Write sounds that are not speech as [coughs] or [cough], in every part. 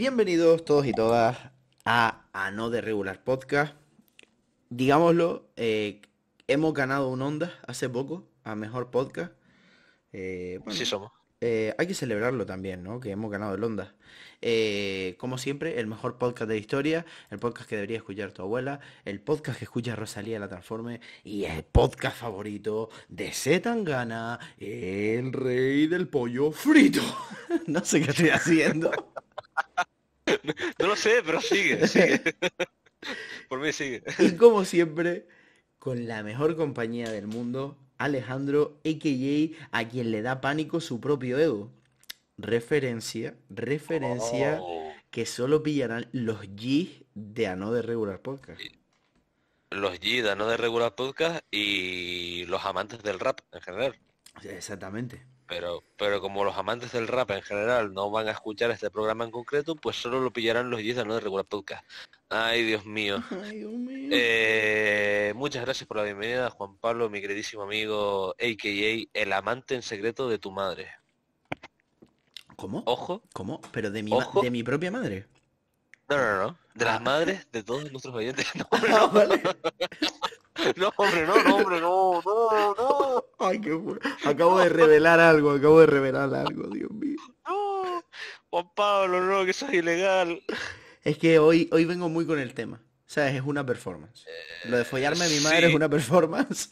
Bienvenidos todos y todas a, a No de Regular Podcast. Digámoslo, eh, hemos ganado un onda hace poco a Mejor Podcast. Eh, sí somos. Eh, hay que celebrarlo también, ¿no? Que hemos ganado el onda. como siempre, el mejor podcast de la historia, el podcast que debería escuchar tu abuela, el podcast que escucha Rosalía la Transforme y el podcast favorito de Gana, el rey del pollo frito. [laughs] no sé qué estoy haciendo. [laughs] No lo sé, pero sigue, [laughs] sigue. [laughs] Por mí sigue. Y como siempre, con la mejor compañía del mundo, Alejandro, a.k.a. a quien le da pánico su propio ego. Referencia, referencia oh. que solo pillarán los G de Ano de Regular Podcast. Los G de Ano de Regular Podcast y los amantes del rap en general. Exactamente pero, como los amantes del rap en general no van a escuchar este programa en concreto, pues solo lo pillarán los 10 de no de regular podcast. Ay, Dios mío. [laughs] Eh, muchas gracias por la bienvenida, Juan Pablo, mi queridísimo amigo, a.k.a. el amante en secreto de tu madre. ¿Cómo? Ojo. ¿Cómo? ¿Pero de mi, de mi propia madre? No, no, no. De las ah. madres de todos nuestros oyentes. [laughs] [laughs] Ah, vale. No, hombre, no, no, hombre, no, no, no. Ay, qué bueno. Acabo de revelar algo, acabo de revelar algo, Dios mío. No, Juan Pablo, no, que eso es ilegal. Es que hoy, hoy vengo muy con el tema. O sea, Es una performance. Lo de follarme a mi madre es una performance.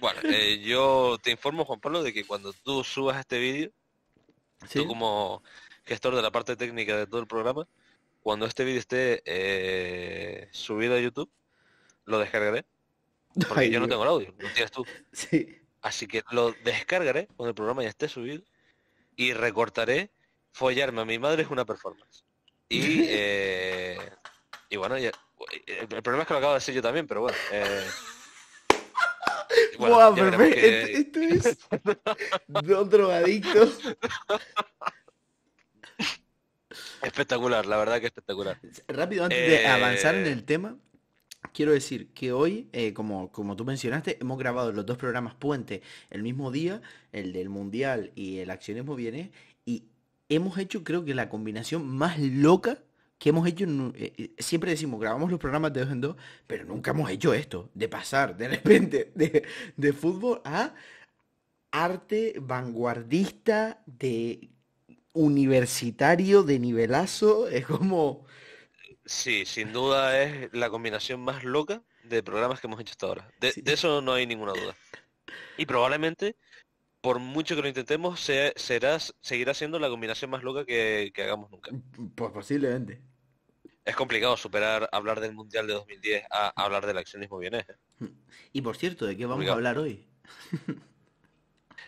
Bueno, eh, yo te informo, Juan Pablo, de que cuando tú subas este vídeo, ¿Sí? tú como gestor de la parte técnica de todo el programa, cuando este vídeo esté eh, subido a YouTube, lo descargaré. Porque yo no tengo el audio, lo tienes tú. Así que lo descargaré cuando el programa ya esté subido y recortaré follarme a mi madre es una performance. Y, [laughs] eh, y bueno, el problema es que lo acabo de decir yo también, pero bueno. Eh, bueno esto, es [laughs] Espectacular, la verdad que espectacular. Rápido, antes de avanzar en eh, el tema, Quiero decir que hoy, eh, como, como tú mencionaste, hemos grabado los dos programas Puente el mismo día, el del Mundial y el Accionismo Viene, y hemos hecho creo que la combinación más loca que hemos hecho, eh, eh, siempre decimos, grabamos los programas de dos en dos, pero nunca hemos hecho esto, de pasar de repente de fútbol a arte vanguardista, de universitario, de nivelazo, es como... Sí, sin duda es la combinación más loca de programas que hemos hecho hasta ahora. De, eso no hay ninguna duda. Y probablemente, por mucho que lo intentemos, seguirá siendo la combinación más loca que, hagamos nunca. Mm, posiblemente. Es complicado superar hablar del Mundial de 2010 a hablar del accionismo vienés. [laughs] Y por cierto, ¿de qué vamos a hablar hoy?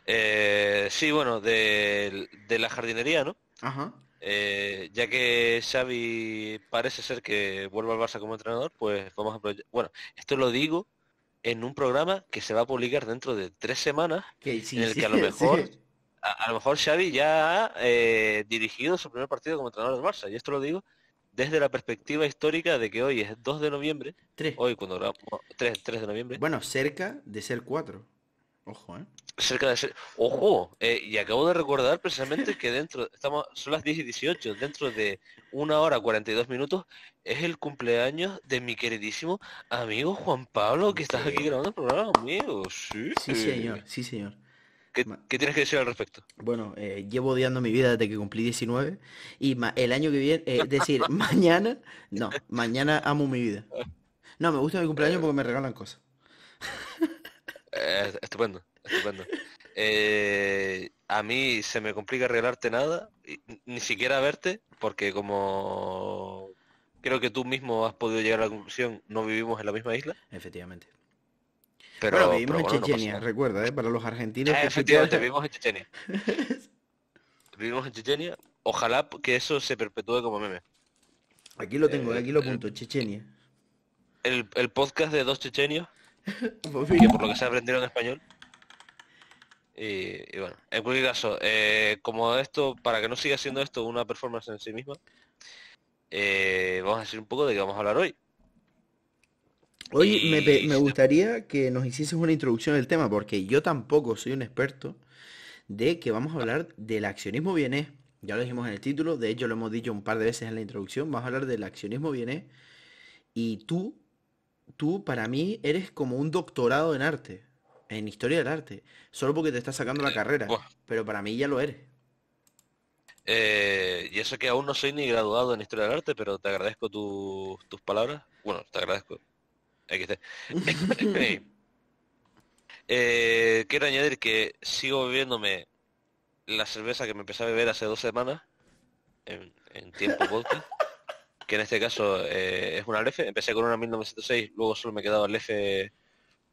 Eh, sí, bueno, de, de la jardinería, ¿no? Ajá. Eh, ya que Xavi parece ser que vuelva al Barça como entrenador, pues vamos a Bueno, esto lo digo en un programa que se va a publicar dentro de tres semanas, en el que a [laughs] lo mejor... A, lo mejor Xavi ya ha eh, dirigido su primer partido como entrenador del Barça, y esto lo digo desde la perspectiva histórica de que hoy es 2 de noviembre, 3. hoy cuando 3, de noviembre. Bueno, cerca de ser 4. Ojo, ¿eh? Cerca de ser... Ojo, eh, y acabo de recordar precisamente que dentro, estamos, son las 10 y 18, dentro de una hora 42 minutos es el cumpleaños de mi queridísimo amigo Juan Pablo, que estás aquí grabando el programa, amigo. Sí, sí señor, sí señor. ¿Qué, tienes que decir al respecto? Bueno, eh, llevo odiando mi vida desde que cumplí 19 y el año que viene, eh, es decir, [laughs] mañana, no, mañana amo mi vida. No, me gusta mi cumpleaños porque me regalan cosas. [laughs] Eh, estupendo, estupendo. Eh, a mí se me complica arreglarte nada, ni siquiera verte, porque como creo que tú mismo has podido llegar a la conclusión, no vivimos en la misma isla. Efectivamente. Pero, vivimos en Chechenia, recuerda, para los argentinos. efectivamente, vivimos en Chechenia. vivimos en Chechenia. Ojalá que eso se perpetúe como meme. Aquí lo tengo, eh, aquí lo punto Chechenia. El, el podcast de dos chechenios [laughs] Pues por lo que se aprendieron español. Y, bueno, en cualquier caso, eh, como esto, para que no siga siendo esto una performance en sí misma, eh, vamos a decir un poco de qué vamos a hablar hoy. Hoy me, gustaría que nos hicieses una introducción del tema, porque yo tampoco soy un experto de que vamos a hablar del accionismo bienes Ya lo dijimos en el título, de hecho lo hemos dicho un par de veces en la introducción, vamos a hablar del accionismo bienes Y tú tú para mí eres como un doctorado en arte, en historia del arte, solo porque te estás sacando la eh, carrera, pero para mí ya lo eres. Eh, y eso que aún no soy ni graduado en historia del arte, pero te agradezco tus palabras. Bueno, te agradezco. [laughs] [laughs] Eh, quiero añadir que sigo bebiéndome la cerveza que me empecé a beber hace dos semanas en, tiempo vodka. [laughs] que en este caso eh, es una Lefe, Empecé con una 1906, luego solo me quedaba quedado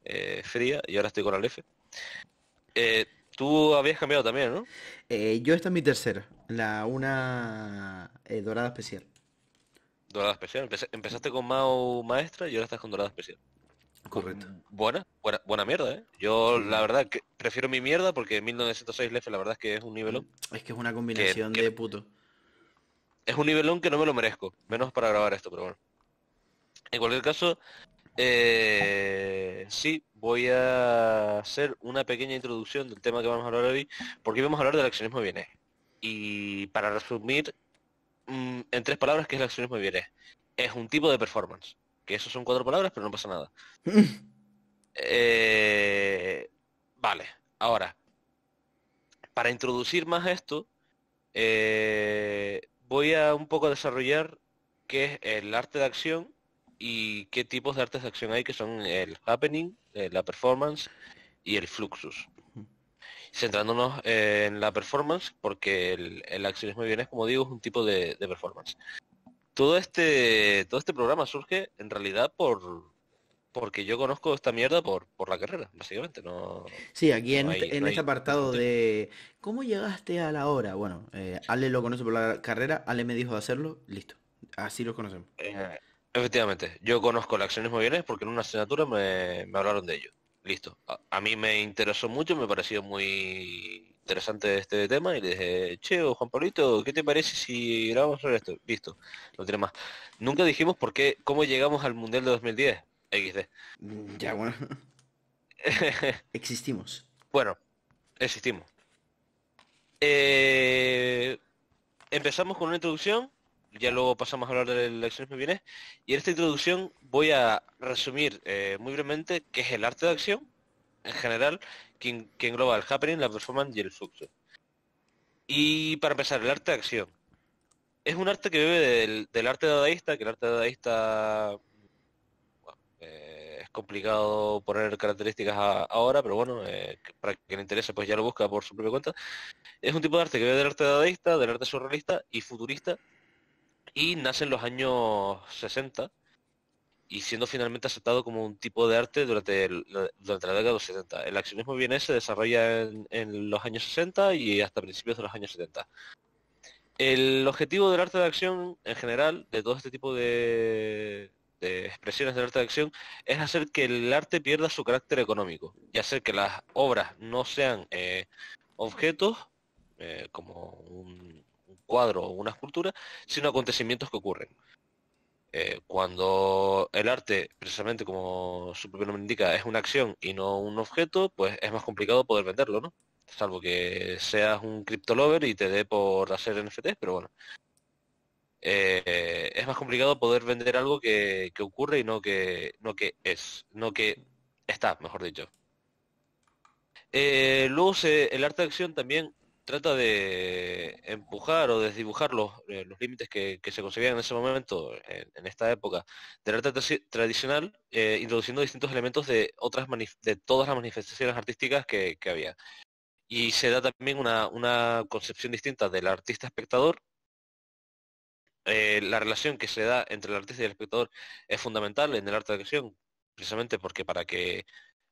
eh, fría y ahora estoy con la Lefe. Eh, tú habías cambiado también, ¿no? yo esta es mi tercera, la una dorada especial. Dorada especial. empezaste con Mao maestra y ahora estás con dorada especial. Correcto. Buena, buena, buena mierda, ¿eh? Yo la verdad que prefiero mi mierda porque 1906 Lefe la verdad es que es un nivel Es que es una combinación de puto es un nivelón que no me lo merezco, menos para grabar esto, pero bueno. En cualquier caso, eh, sí, voy a hacer una pequeña introducción del tema que vamos a hablar hoy, porque vamos a hablar del accionismo de bienes. Y para resumir, mm, en tres palabras, ¿qué es el accionismo de bienes? Es un tipo de performance, que eso son cuatro palabras, pero no pasa nada. Eh, vale, ahora, para introducir más esto, eh, voy a un poco desarrollar qué es el arte de acción y qué tipos de artes de acción hay que son el happening, eh, la performance y el fluxus. Centrándonos eh, en la performance, porque el, accionismo de bienes, como digo, es un tipo de, de performance. Todo este, todo este programa surge en realidad por, porque yo conozco esta mierda por, por la carrera, básicamente. No, sí, aquí en, este, este apartado de cómo llegaste a la hora, bueno, eh, Ale lo conoce por la carrera, Ale me dijo de hacerlo, listo. Así lo conocemos. Eh, efectivamente, yo conozco las muy bienes porque en una asignatura me, hablaron de ello. Listo. A, mí me interesó mucho, me pareció muy interesante este tema y le dije, che, Juan Paulito, ¿qué te parece si grabamos sobre esto? Listo, no tiene más. Nunca dijimos por qué, cómo llegamos al Mundial de 2010 XD. Mm, ya, bueno. [laughs] existimos. Bueno, existimos. Eh, empezamos con una introducción, ya luego pasamos a hablar de las acciones bienes, y en esta introducción voy a resumir eh, muy brevemente qué es el arte de acción en general, que, engloba el happening, la performance y el fluxo. Y para empezar, el arte de acción. Es un arte que vive del, del arte dadaísta, que el arte dadaísta complicado poner características ahora, pero bueno, eh, para quien le interese pues ya lo busca por su propia cuenta. Es un tipo de arte que ve del arte dadaísta, del arte surrealista y futurista, y nace en los años 60 y siendo finalmente aceptado como un tipo de arte durante, la década de los 70. El accionismo vienés se desarrolla en, en, los años 60 y hasta principios de los años 70. El objetivo del arte de acción en general, de todo este tipo de, de expresiones del arte de acción es hacer que el arte pierda su carácter económico y hacer que las obras no sean eh, objetos eh, como un, cuadro o una escultura, sino acontecimientos que ocurren. Eh, cuando el arte, precisamente como su propio nombre indica, es una acción y no un objeto, pues es más complicado poder venderlo, ¿no? Salvo que seas un crypto lover y te dé por hacer NFT pero bueno, eh, es más complicado poder vender algo que, ocurre y no que, no que es, no que está, mejor dicho. Eh, luego el arte de acción también trata de empujar o desdibujar los, eh, límites que, se conseguían en ese momento, en, esta época, del arte tradicional, introduciendo distintos elementos de, otras de todas las manifestaciones artísticas que, había. Y se da también una, concepción distinta del artista espectador eh, la relación que se da entre el artista y el espectador es fundamental en el arte de acción precisamente porque para que,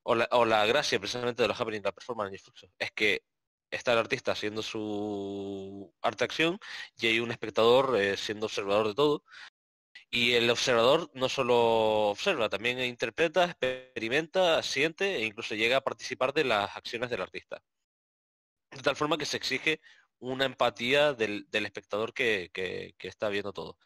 o la, gracia precisamente de los happening, la performance es que está el artista haciendo su arte acción y hay un espectador eh, siendo observador de todo. Y el observador no solo observa, también interpreta, experimenta, siente e incluso llega a participar de las acciones del artista. De tal forma que se exige una empatía del, espectador que, está viendo todo.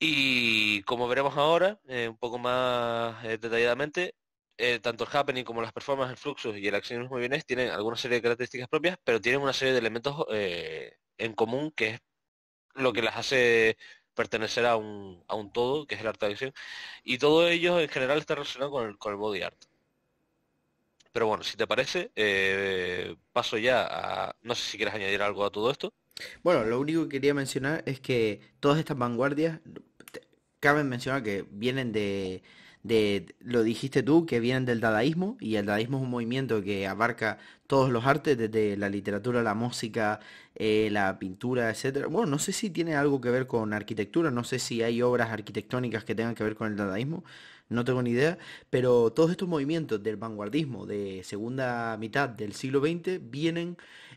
Y como veremos ahora, eh, un poco más eh, detalladamente, eh, tanto el happening como las performances, el fluxus y el accionismo muy bienes tienen alguna serie de características propias, pero tienen una serie de elementos en común que es lo que las hace pertenecer a un, todo, que es el arte de acción. Y todo ello en general está relacionado con el body art. Pero bueno, si te parece, eh, paso ya a... No sé si quieres añadir algo a todo esto. Bueno, lo único que quería mencionar es que todas estas vanguardias, cabe mencionar que vienen de, lo dijiste tú, que vienen del dadaísmo, y el dadaísmo es un movimiento que abarca todos los artes, desde la literatura, la música, eh, la pintura, etcétera. Bueno, no sé si tiene algo que ver con arquitectura, no sé si hay obras arquitectónicas que tengan que ver con el dadaísmo, no tengo ni idea, pero todos estos movimientos del vanguardismo de segunda mitad del siglo XX vienen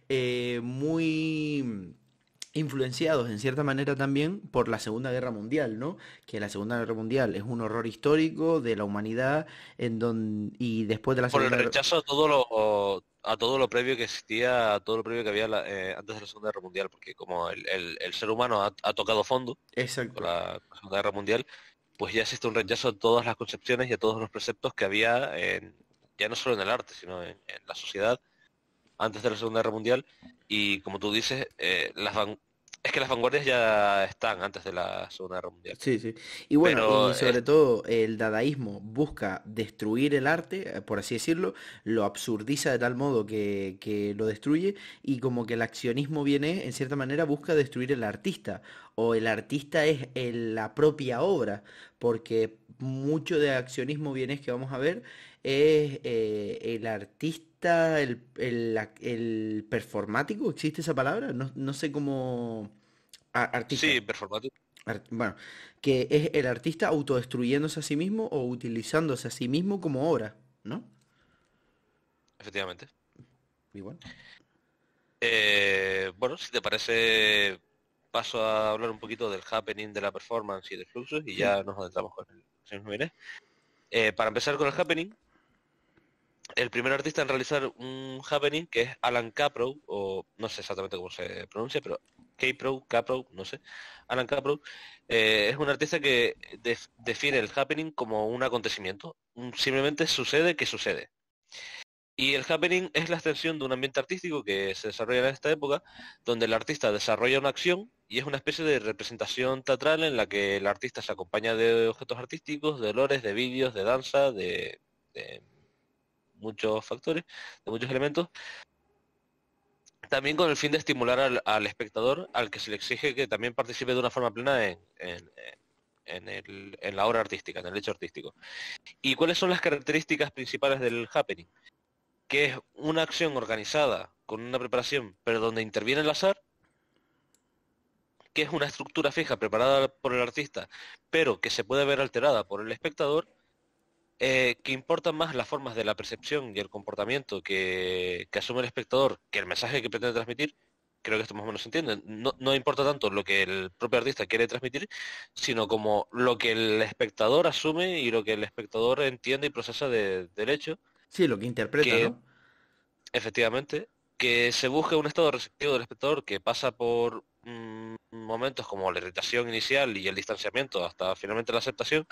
eh, muy influenciados en cierta manera también por la Segunda Guerra Mundial, ¿no? Que la Segunda Guerra Mundial es un horror histórico de la humanidad en donde y después de la Segunda Por el rechazo a todo lo a todo lo previo que existía, a todo lo previo que había eh, antes de la Segunda Guerra Mundial, porque como el, ser humano ha, tocado fondo con la Segunda Guerra Mundial, pues ya existe un rechazo a todas las concepciones y a todos los preceptos que había ya no solo en el arte, sino en la sociedad antes de la Segunda Guerra Mundial y como tú dices, eh, es que las vanguardias ya están antes de la Segunda Guerra Mundial. Sí, sí. Y bueno, sobre todo el dadaísmo busca destruir el arte, eh, por así decirlo, lo absurdiza de tal modo que, lo destruye y como que el accionismo viene, en cierta manera, busca destruir el artista o el artista es la propia obra, porque mucho de accionismo viene es que vamos a ver es eh, el artista, el, performático, ¿existe esa palabra? No, sé cómo... Artista. Sí, performático. bueno, que es el artista autodestruyéndose a sí mismo o utilizándose a sí mismo como obra, ¿no? Efectivamente. Igual. Bueno? Eh, bueno, si te parece, paso a hablar un poquito del happening, de la performance y de fluxus y ya nos adentramos con el eh, para empezar con el happening, el primer artista en realizar un happening, que es Alan capro o no sé exactamente cómo se pronuncia, pero Caprow, Caprow, no sé, Alan Caprow, eh, es un artista que define el happening como un acontecimiento, simplemente sucede que sucede. Y el happening es la extensión de un ambiente artístico que se desarrolla en esta época, donde el artista desarrolla una acción y es una especie de representación teatral en la que el artista se acompaña de objetos artísticos, de olores, de vídeos, de danza, de muchos factores, de muchos elementos, también con el fin de estimular al, espectador, al que se le exige que también participe de una forma plena en, en, la obra artística, en el hecho artístico. ¿Y cuáles son las características principales del happening? Que es una acción organizada con una preparación, pero donde interviene el azar, que es una estructura fija preparada por el artista, pero que se puede ver alterada por el espectador, eh, que importan más las formas de la percepción y el comportamiento que, asume el espectador que el mensaje que pretende transmitir, creo que esto más o menos se entiende. No, no importa tanto lo que el propio artista quiere transmitir, sino como lo que el espectador asume y lo que el espectador entiende y procesa de, del hecho. Sí, lo que interpreta, Efectivamente, que se busque un estado receptivo del espectador que pasa por mm, momentos como la irritación inicial y el distanciamiento hasta finalmente la aceptación,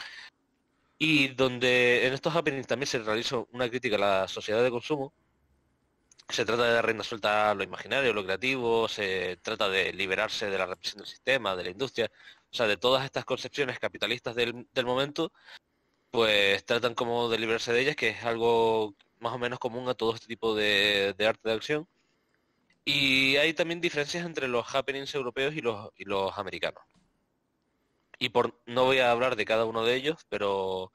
y donde en estos happenings también se realiza una crítica a la sociedad de consumo. Se trata de dar rienda suelta a lo imaginario, lo creativo, se trata de liberarse de la represión del sistema, de la industria, o sea, de todas estas concepciones capitalistas del, momento, pues tratan como de liberarse de ellas, que es algo más o menos común a todo este tipo de, arte de acción. Y hay también diferencias entre los happenings europeos y los americanos y por no voy a hablar de cada uno de ellos, pero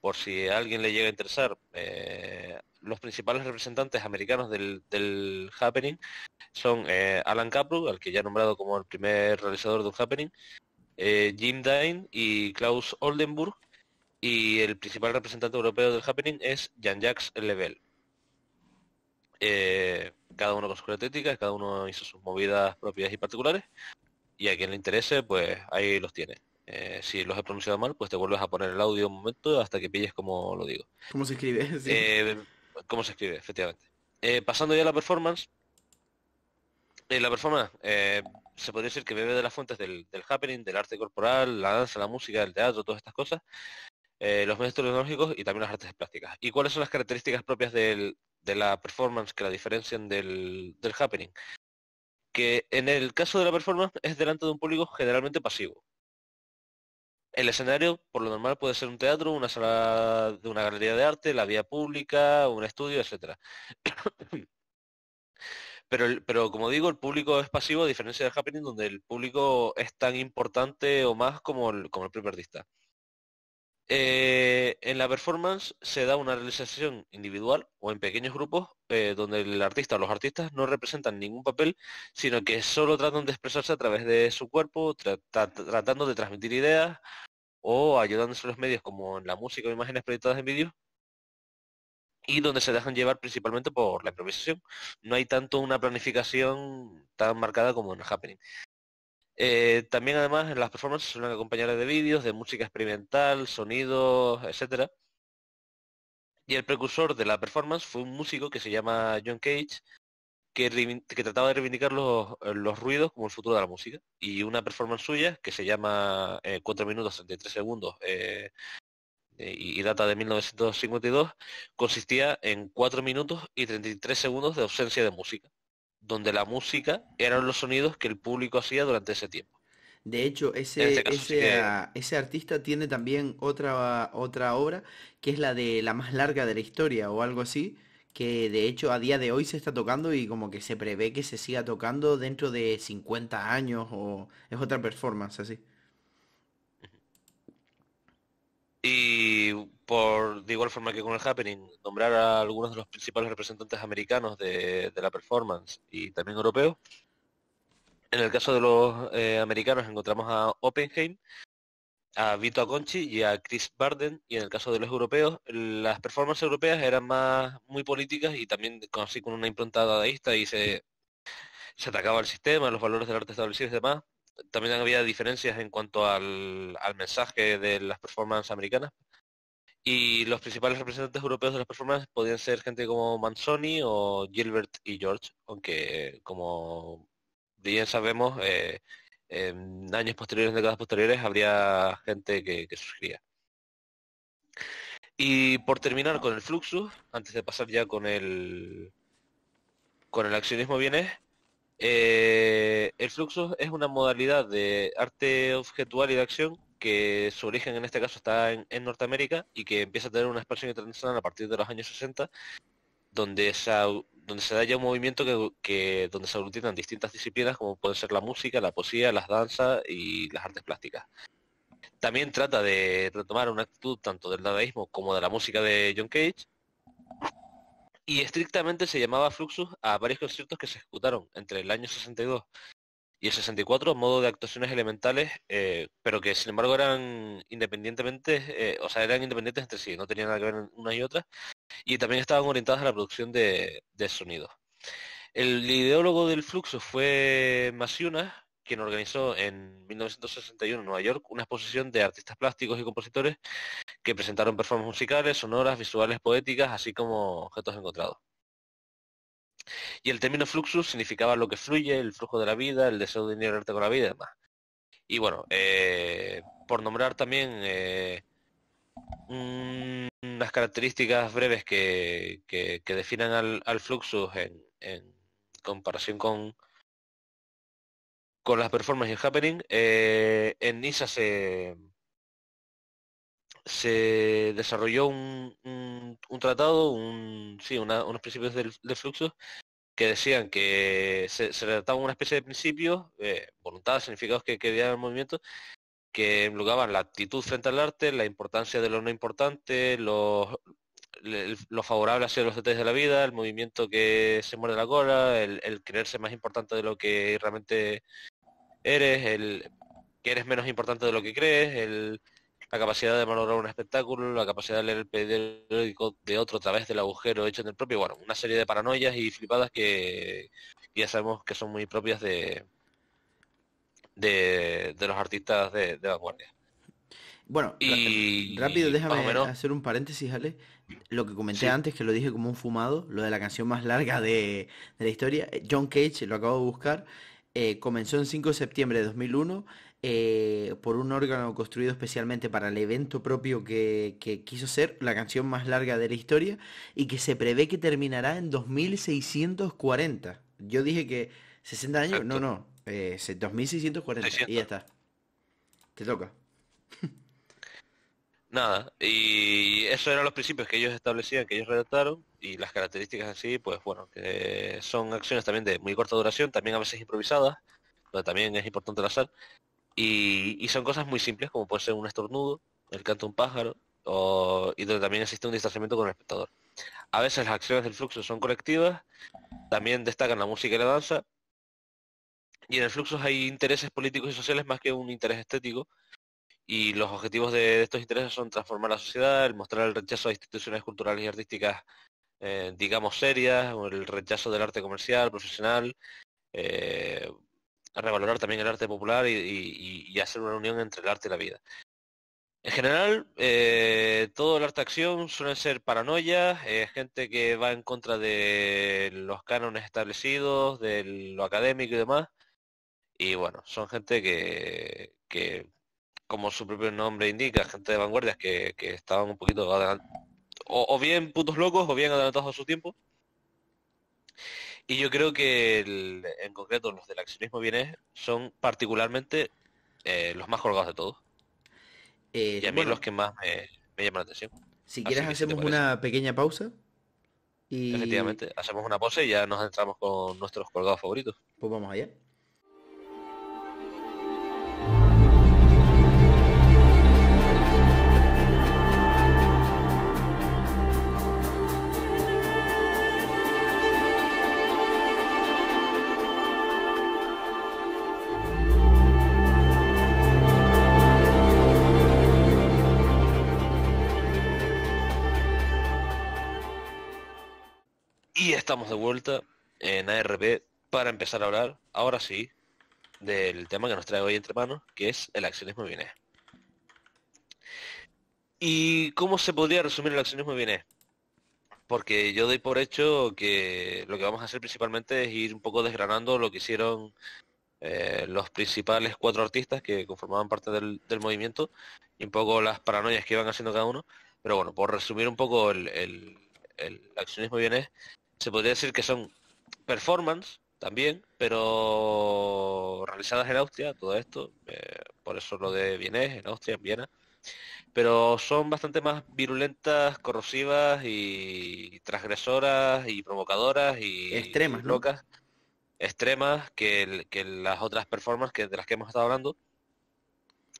por si a alguien le llega a interesar, eh, los principales representantes americanos del, Happening son eh, Alan Capru, al que ya he nombrado como el primer realizador de un Happening, eh, Jim Dine y Klaus Oldenburg, y el principal representante europeo del Happening es jan jacques Lebel. cada uno con sus características, cada uno hizo sus movidas propias y particulares, y a quien le interese, pues ahí los tiene. Eh, si los he pronunciado mal, pues te vuelves a poner el audio un momento hasta que pilles como lo digo. ¿Cómo se escribe? [laughs] Eh, ¿Cómo se escribe? Efectivamente. Eh, pasando ya a la performance. la performance se podría decir que bebe de las fuentes del, happening, del arte corporal, la danza, la música, el teatro, todas estas cosas, los medios tecnológicos y también las artes plásticas. ¿Y cuáles son las características propias de la performance que la diferencian del happening? Que en el caso de la performance es delante de un público generalmente pasivo el escenario, por lo normal, puede ser un teatro, una sala de una galería de arte, la vía pública, un estudio, etc. [coughs] Pero, pero como digo, el público es pasivo a diferencia del Happening, donde el público es tan importante o más como el, como el propio artista. Eh, en la performance se da una realización individual o en pequeños grupos eh, donde el artista o los artistas no representan ningún papel, sino que solo tratan de expresarse a través de su cuerpo, tratando de transmitir ideas o ayudándose a los medios como en la música o imágenes proyectadas en vídeo y donde se dejan llevar principalmente por la improvisación. No hay tanto una planificación tan marcada como en el Happening. Eh, también además en las performances suelen acompañar de vídeos, de música experimental, sonidos, etc. Y el precursor de la performance fue un músico que se llama John Cage, que, trataba de reivindicar los, eh, los, ruidos como el futuro de la música. Y una performance suya que se llama 4 eh, minutos 33 segundos y, y data de 1952, consistía en 4 minutos y 33 segundos de ausencia de música donde la música eran los sonidos que el público hacía durante ese tiempo. De hecho, ese, este ese, ese, artista tiene también otra, otra obra, que es la de la más larga de la historia o algo así, que de hecho a día de hoy se está tocando y como que se prevé que se siga tocando dentro de 50 años o es otra performance así. Y por de igual forma que con el Happening, nombrar a algunos de los principales representantes americanos de, la performance y también europeos. En el caso de los eh, americanos encontramos a Oppenheim, a Vito Aconchi y a Chris Barden y en el caso de los europeos las performances europeas eran más muy políticas y también con, así con una impronta dadaísta y se, se atacaba el sistema, los valores del arte establecido y demás también había diferencias en cuanto al, mensaje de las performances americanas. Y los principales representantes europeos de las performances podían ser gente como Manzoni o Gilbert y George, aunque como bien sabemos, eh, en años posteriores, décadas posteriores, habría gente que, que Y por terminar con el Fluxus, antes de pasar ya con el con el accionismo bienes, eh, el fluxo es una modalidad de arte objetual y de acción que su origen en este caso está en, Norteamérica y que empieza a tener una expansión internacional a partir de los años 60, donde se, da ya un movimiento que, donde se aglutinan distintas disciplinas como pueden ser la música, la poesía, las danzas y las artes plásticas. También trata de retomar una actitud tanto del dadaísmo como de la música de John Cage y estrictamente se llamaba Fluxus a varios conciertos que se ejecutaron entre el año 62 y el 64 modo de actuaciones elementales, eh, pero que sin embargo eran independientemente, eh, o sea, eran independientes entre sí, no tenían nada que ver una y otra, y también estaban orientadas a la producción de, sonido. El ideólogo del Fluxus fue Masiuna, quien organizó en 1961 en Nueva York una exposición de artistas plásticos y compositores que presentaron performances musicales, sonoras, visuales, poéticas, así como objetos encontrados. Y el término fluxus significaba lo que fluye, el flujo de la vida, el deseo de arte con la vida y demás. Y bueno, eh, por nombrar también eh, unas características breves que, que, definan al, fluxus en comparación con, con las performances happening, eh, en Nisa se, se desarrolló un, un, tratado, un, sí, unos principios de del, fluxo que decían que se, se una especie de principios, eh, voluntades, significados que querían el movimiento, que englobaban la actitud frente al arte, la importancia de lo no importante, los lo favorable hacia los detalles de la vida, el movimiento que se muerde la cola, el, creerse más importante de lo que realmente eres, el que eres menos importante de lo que crees, el, la capacidad de valorar un espectáculo, la capacidad de leer el periódico de otro a través del agujero hecho en el propio, bueno, una serie de paranoias y flipadas que, ya sabemos que son muy propias de, de, los artistas de, vanguardia. Bueno, rápido, déjame hacer un paréntesis, Ale. Lo que comenté antes, que lo dije como un fumado, lo de la canción más larga de, de, la historia. Eh, John Cage, lo acabo de buscar, eh, comenzó en 5 de septiembre de 2001 eh, por un órgano construido especialmente para el evento propio que, quiso ser, la canción más larga de la historia, y que se prevé que terminará en 2640. Yo dije que 60 años, no, no, eh, 2640, y ya está. Te toca. Nada, y eso eran los principios que ellos establecían, que ellos redactaron, y las características así, pues bueno, que son acciones también de muy corta duración, también a veces improvisadas, pero también es importante la azar, y, son cosas muy simples como puede ser un estornudo, el canto de un pájaro, o, y donde también existe un distanciamiento con el espectador. A veces las acciones del fluxo son colectivas, también destacan la música y la danza, y en el fluxo hay intereses políticos y sociales más que un interés estético, y los objetivos de, estos intereses son transformar la sociedad, mostrar el rechazo a instituciones culturales y artísticas eh, digamos, serias, el rechazo del arte comercial, profesional, eh, revalorar también el arte popular y, hacer una unión entre el arte y la vida. En general, eh, todo el arte acción suele ser paranoia, gente que va en contra de los cánones establecidos, de lo académico y demás. Y bueno, son gente que, que como su propio nombre indica, gente de vanguardias que, que estaban un poquito o, bien putos locos o bien adelantados a su tiempo. Y yo creo que en concreto los del accionismo bienes son particularmente eh, los más colgados de todos. Eh, y a mí los que más me, llaman la atención. Si quieres hacemos una pequeña pausa. Y... Efectivamente, hacemos una pausa y ya nos entramos con nuestros colgados favoritos. Pues vamos allá. Y estamos de vuelta en ARP para empezar a hablar, ahora sí, del tema que nos trae hoy entre manos, que es el accionismo bienes ¿Y cómo se podría resumir el accionismo bienes? Porque yo doy por hecho que lo que vamos a hacer principalmente es ir un poco desgranando lo que hicieron eh, los principales cuatro artistas que conformaban parte del, movimiento y un poco las paranoias que iban haciendo cada uno. Pero bueno, por resumir un poco el, accionismo bienes se podría decir que son performance también, pero realizadas en Austria, todo esto, eh, por eso lo de Viena, en Austria, en Viena, pero son bastante más virulentas, corrosivas y transgresoras y provocadoras y extremas, locas, extremas que, las otras performances que, de las que hemos estado hablando,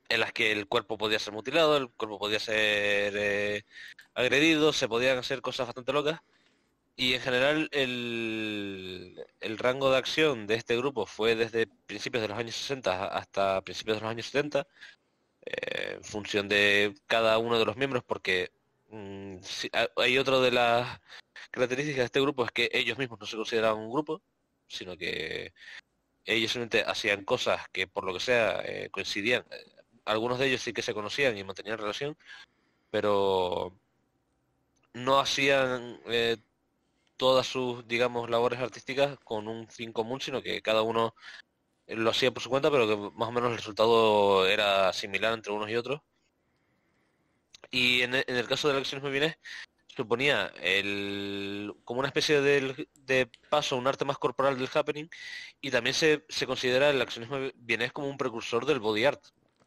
en las que el cuerpo podía ser mutilado, el cuerpo podía ser eh, agredido, se podían hacer cosas bastante locas y en general el, rango de acción de este grupo fue desde principios de los años 60 hasta principios de los años 70, eh, en función de cada uno de los miembros, porque mm, hay otra de las características de este grupo es que ellos mismos no se consideraban un grupo, sino que ellos simplemente hacían cosas que por lo que sea eh, coincidían. Algunos de ellos sí que se conocían y mantenían relación, pero no hacían eh, todas sus, digamos, labores artísticas con un fin común, sino que cada uno lo hacía por su cuenta, pero que más o menos el resultado era similar entre unos y otros. Y en, e, el caso del accionismo acciones suponía el, como una especie de, paso un arte más corporal del happening y también se, se considera el accionismo vienés como un precursor del body art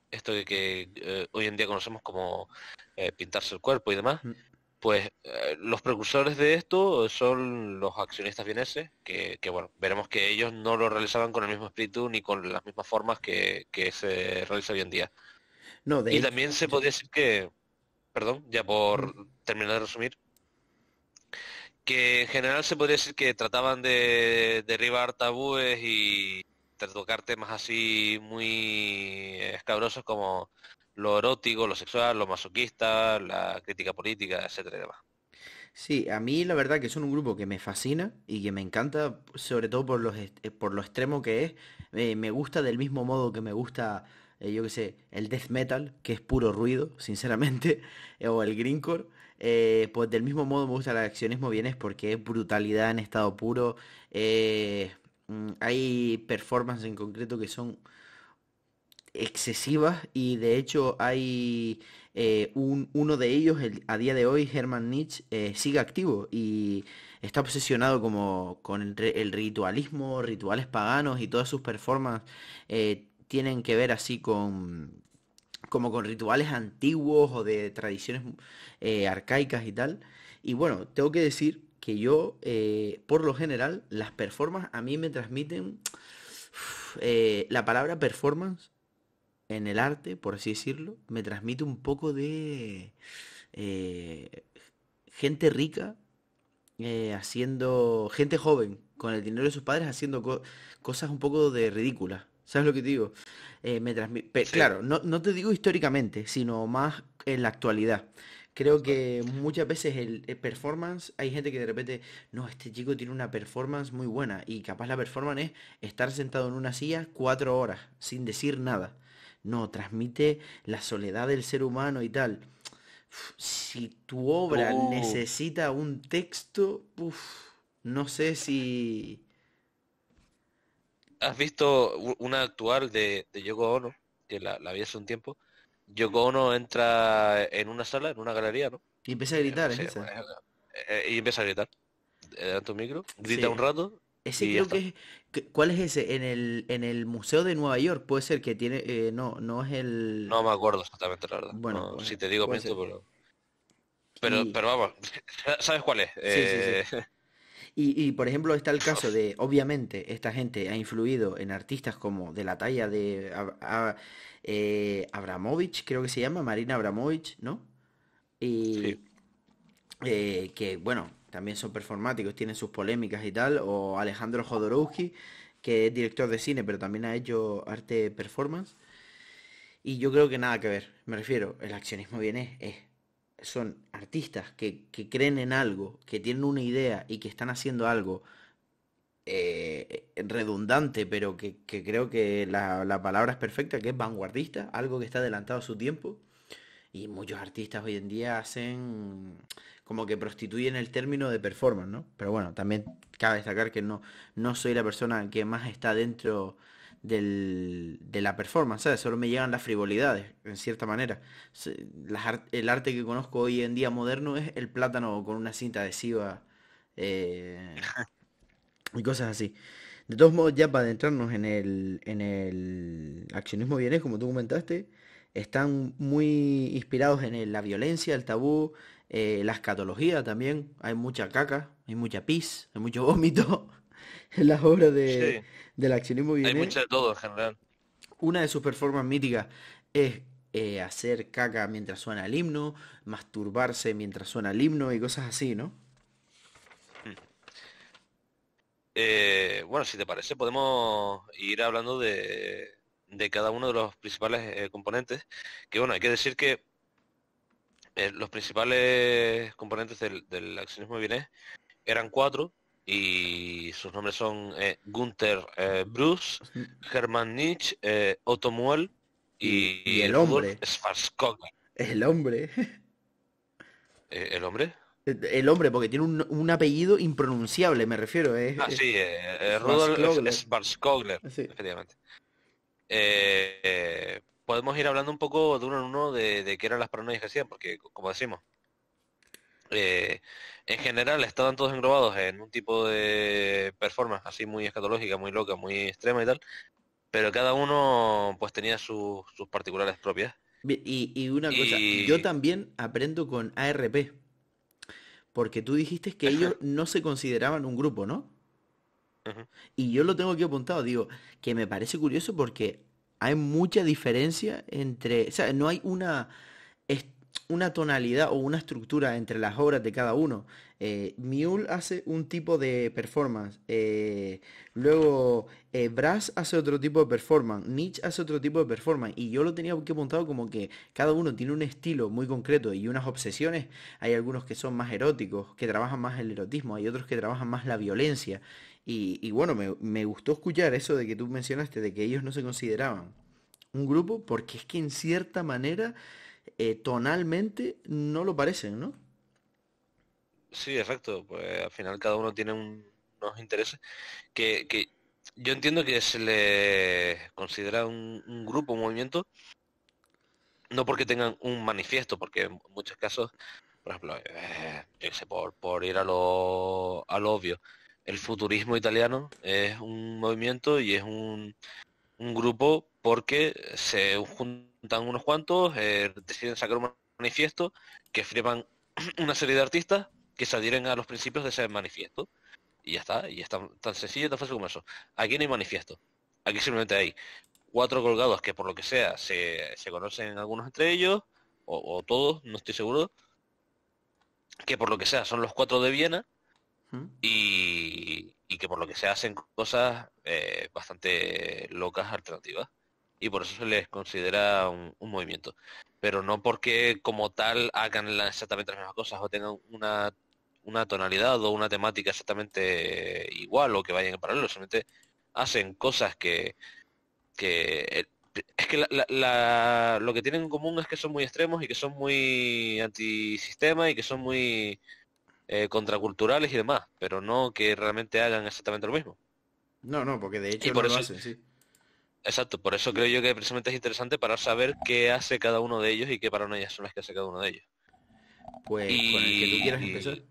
esto que, eh, hoy en día conocemos como eh, pintarse el cuerpo y demás mm pues eh, los precursores de esto son los accionistas vieneses, que, bueno, veremos que ellos no lo realizaban con el mismo espíritu ni con las mismas formas que, se realiza hoy en día. y también se podría decir que, perdón, ya por terminar de resumir, que en general se podría decir que trataban de derribar tabúes y tocar temas así muy escabrosos como lo erótico, lo sexual, lo masoquista, la crítica política, etcétera demás. Sí, a mí la verdad que son un grupo que me fascina y que me encanta, sobre todo por, los, eh, por lo extremo que es. Eh, me gusta del mismo modo que me gusta, eh, yo qué sé, el death metal, que es puro ruido, [laughs] sinceramente, o el greencore. pues del mismo modo me gusta el accionismo bienes porque es brutalidad en estado puro. Mm, hay performances en concreto que son excesivas y de hecho hay eh, un, uno de ellos a día de hoy, Herman Nietzsche, eh, sigue activo y está obsesionado como con el, ritualismo, rituales paganos y todas sus performances eh, tienen que ver así con como con rituales antiguos o de tradiciones arcaicas y tal. Y bueno, tengo que decir que yo, por lo general, las performances a mí me transmiten... la palabra performance en el arte, por así decirlo, me transmite un poco de eh, gente rica eh, haciendo, gente joven, con el dinero de sus padres haciendo cosas un poco de ridículas. ¿Sabes lo que digo? Eh, me transmite, Claro, no, te digo históricamente, sino más en la actualidad. Creo que muchas veces el, performance, hay gente que de repente, no, este chico tiene una performance muy buena y capaz la performance es estar sentado en una silla cuatro horas sin decir nada no, transmite la soledad del ser humano y tal. Si tu obra necesita un texto, no sé si... ¿Has visto una actual de, de Yoko Ono? Que la, la, vi hace un tiempo. Yoko Ono entra en una sala, en una galería, ¿no? Y empieza a gritar, eh, eh, y empieza, a gritar. Eh, de tu micro, grita un rato ese creo que es. ¿Cuál es ese? En el, en el Museo de Nueva York, puede ser que tiene. Eh, no, no es el. No me acuerdo exactamente, la verdad. Bueno, si te digo esto, pero. Pero, vamos, [laughs] ¿sabes cuál es? Sí, sí, sí. Eh, [laughs] y, por ejemplo, está el caso de, obviamente, esta gente ha influido en artistas como de la talla de eh, Abramovich, creo que se llama, Marina Abramovich, ¿no? Y sí. que, bueno, también son performáticos, tienen sus polémicas y tal, o Alejandro Jodorowsky, que es director de cine, pero también ha hecho arte performance. Y yo creo que nada que ver, me refiero, el accionismo viene es, son artistas que, creen en algo, que tienen una idea y que están haciendo algo eh, redundante, pero que, creo que la palabra es perfecta, que es vanguardista, algo que está adelantado a su tiempo y muchos artistas hoy en día hacen como que prostituyen el término de performance, ¿no? Pero bueno, también cabe destacar que no, no soy la persona que más está dentro del, de la performance, ¿sabes? Solo me llegan las frivolidades, en cierta manera. el arte que conozco hoy en día moderno es el plátano con una cinta adhesiva eh, [laughs] y cosas así. De todos modos, ya para adentrarnos en el, en el accionismo bienes, como tú comentaste, están muy inspirados en la violencia, el tabú, eh, la escatología también. Hay mucha caca, hay mucha pis, hay mucho [laughs] vómito en las obras de, del accionismo Hay mucho de todo en general. Una de sus performances míticas es eh, hacer caca mientras suena el himno, masturbarse mientras suena el himno y cosas así, ¿no? Hmm. Eh, bueno, si te parece, podemos ir hablando de, de cada uno de los principales eh, componentes, que bueno, hay que decir que eh, los principales componentes del, accionismo de eran cuatro y sus nombres son eh, Gunther Bruce, Hermann Nietzsche, Otto Muell y, el hombre. Es El hombre. ¿El hombre? [laughs] El hombre, porque tiene un, apellido impronunciable, me refiero. Es, ah, sí, Rudolf efectivamente. Eh, podemos ir hablando un poco de uno en uno de, qué eran las paranoias que hacían, porque como decimos, eh, en general estaban todos englobados en un tipo de performance así muy escatológica, muy loca, muy extrema y tal, pero cada uno pues tenía sus particulares propias. Y, una cosa, yo también aprendo con ARP, porque tú dijiste que ellos no se consideraban un grupo, ¿no? Y yo lo tengo aquí apuntado, digo, que me parece curioso porque hay mucha diferencia entre, o sea, no hay una, una tonalidad o una estructura entre las obras de cada uno. Eh, Mule hace un tipo de performance, eh, luego eh, Brass hace otro tipo de performance, Nietzsche hace otro tipo de performance, y yo lo tenía que apuntado como que cada uno tiene un estilo muy concreto y unas obsesiones. Hay algunos que son más eróticos, que trabajan más el erotismo, hay otros que trabajan más la violencia, y, bueno, me, gustó escuchar eso de que tú mencionaste, de que ellos no se consideraban un grupo, porque es que en cierta manera, eh, tonalmente, no lo parecen, ¿no? Sí, exacto. Pues al final cada uno tiene unos intereses que, yo entiendo que se le considera un, grupo, un movimiento, no porque tengan un manifiesto, porque en muchos casos, por ejemplo, eh, por, ir a a obvio, el futurismo italiano es un movimiento y es un, grupo porque se juntan unos cuantos, eh, deciden sacar un manifiesto que firman [clears throat] una serie de artistas que se adhieren a los principios de ese manifiesto. Y ya está, y es tan, sencillo y tan fácil como eso. Aquí no hay manifiesto, aquí simplemente hay cuatro colgados que por lo que sea se, conocen algunos entre ellos, o todos, no estoy seguro, que por lo que sea son los cuatro de Viena, y, que por lo que se hacen cosas eh, bastante locas, alternativas. Y por eso se les considera un, movimiento. Pero no porque como tal hagan exactamente las mismas cosas o tengan una, una tonalidad o una temática exactamente igual o que vayan en paralelo. Solamente hacen cosas que, que eh, es que lo que tienen en común es que son muy extremos y que son muy antisistema y que son muy eh, contraculturales y demás, pero no que realmente hagan exactamente lo mismo. No, no, porque de hecho lo hacen, sí. Exacto, por eso creo yo que precisamente es interesante para saber qué hace cada uno de ellos y qué ellas son las que hace cada uno de ellos. Pues con el que tú quieras empezar.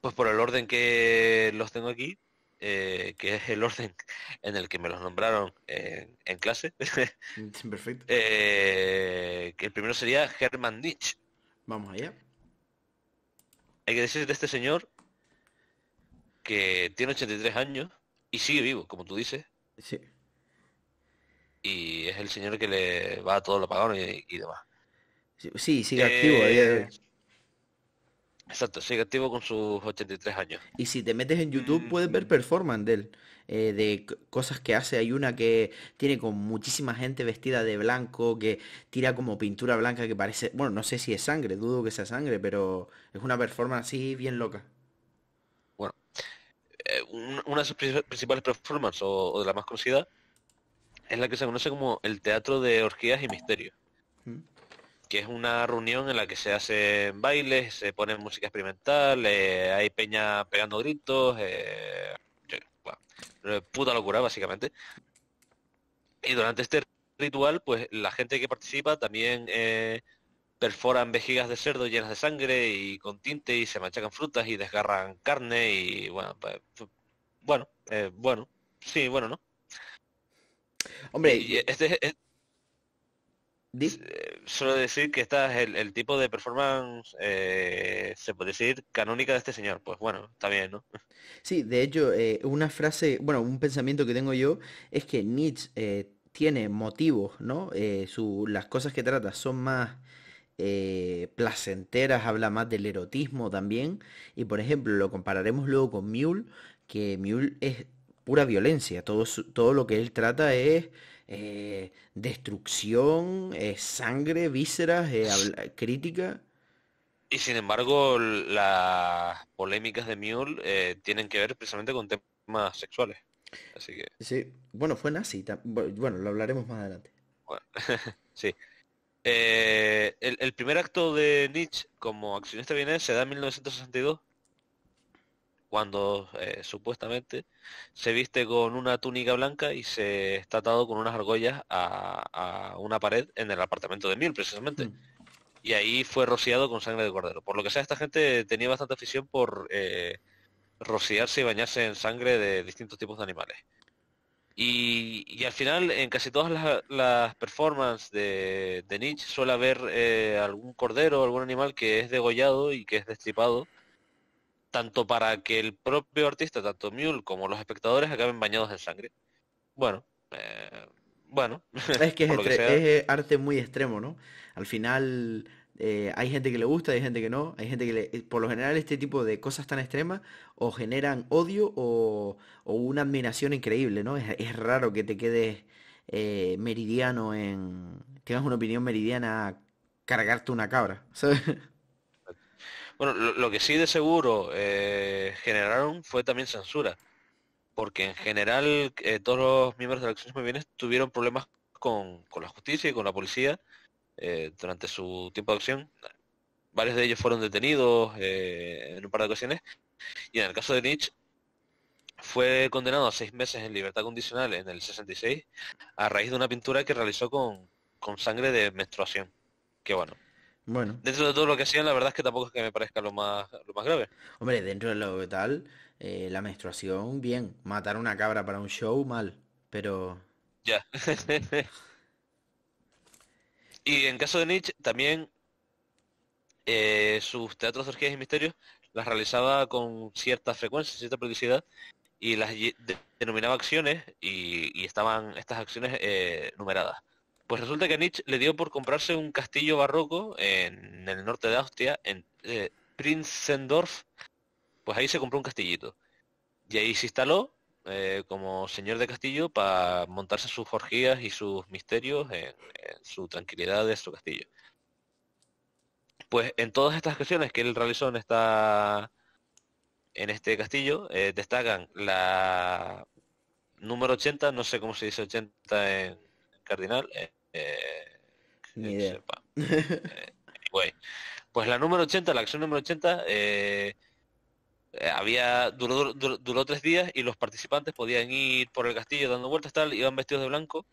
Pues por el orden que los tengo aquí, eh, que es el orden [laughs] en el que me los nombraron en, clase. [laughs] Perfecto. Eh, que el primero sería Hermann Nietzsche. Vamos allá hay que decir de este señor que tiene 83 años y sigue vivo, como tú dices. Sí. Y es el señor que le va a todos los pagado y, demás. Sí, sigue activo eh, Exacto, sigue activo con sus 83 años. Y si te metes en YouTube mm. puedes ver performance de él. Eh, de cosas que hace. Hay una que tiene con muchísima gente vestida de blanco, que tira como pintura blanca que parece, bueno, no sé si es sangre, dudo que sea sangre, pero es una performance así bien loca. Bueno, eh, una de sus principales performances, o, de la más conocida, es la que se conoce como el teatro de orgías y misterio. Mm. que es una reunión en la que se hacen bailes, se pone música experimental, eh, hay peña pegando gritos, eh, puta locura, básicamente. Y durante este ritual, pues la gente que participa también eh, perforan vejigas de cerdo llenas de sangre y con tinte y se machacan frutas y desgarran carne y bueno, pues, bueno, eh, bueno, sí, bueno, ¿no? Hombre, este Di Solo eh, decir que esta es el, tipo de performance, eh, se puede decir, canónica de este señor. Pues bueno, está bien, ¿no? Sí, de hecho, eh, una frase, bueno, un pensamiento que tengo yo es que Nietzsche tiene motivos, ¿no? Su, las cosas que trata son más placenteras, habla más del erotismo también. Y por ejemplo, lo compararemos luego con Mule, que Mule es pura violencia. Todo, todo lo que él trata es eh, destrucción, eh, sangre, vísceras, eh, crítica. Y sin embargo, las polémicas de Mule tienen que ver precisamente con temas sexuales. Así que... Sí, bueno, fue nazi. Bueno, lo hablaremos más adelante. [laughs] sí. el, primer acto de Nietzsche como accionista viene se da en 1962 cuando eh, supuestamente se viste con una túnica blanca y se está atado con unas argollas a, una pared en el apartamento de Mil, precisamente. Mm. Y ahí fue rociado con sangre de cordero. Por lo que sea, esta gente tenía bastante afición por eh, rociarse y bañarse en sangre de distintos tipos de animales. Y, al final, en casi todas las, performances de, de Nietzsche suele haber eh, algún cordero, algún animal que es degollado y que es destripado tanto para que el propio artista, tanto Mule como los espectadores, acaben bañados en sangre. Bueno, eh, bueno. [laughs] Es que, es, arte muy extremo, ¿no? Al final eh, hay gente que le gusta, hay gente que no, hay gente que le... Eh, por lo general este tipo de cosas tan extremas o generan odio o, una admiración increíble, ¿no? Es, raro que te quedes meridiano en... Que tengas una opinión meridiana cargarte una cabra, [laughs] ¿sabes? Bueno, lo, que sí de seguro eh, generaron fue también censura, porque en general eh, todos los miembros de la acción bienes tuvieron problemas con, la justicia y con la policía eh, durante su tiempo de acción. Varios de ellos fueron detenidos en un par de ocasiones, y en el caso de Nietzsche fue condenado a seis meses en libertad condicional en el 66 a raíz de una pintura que realizó con, con sangre de menstruación. Que bueno, bueno. Dentro de todo lo que hacían, la verdad es que tampoco es que me parezca lo más, lo más grave. Hombre, dentro de lo tal, eh, la menstruación, bien. Matar una cabra para un show, mal. Pero. Ya. [laughs] y en caso de Nietzsche, también eh, sus teatros de orgías y misterios las realizaba con cierta frecuencia, cierta periodicidad, y las denominaba acciones, y, estaban estas acciones eh, numeradas. Pues resulta que Nietzsche le dio por comprarse un castillo barroco en el norte de Austria, en eh, Prinzendorf, pues ahí se compró un castillito. Y ahí se instaló eh, como señor de castillo para montarse sus orgías y sus misterios en, su tranquilidad de su castillo. Pues en todas estas cuestiones que él realizó en esta en este castillo eh, destacan la número 80, no sé cómo se dice 80 en cardinal, eh, eh, eh, pues la número 80, la acción número 80, había duró, duró, tres días y los participantes podían ir por el castillo dando vueltas tal iban vestidos de blanco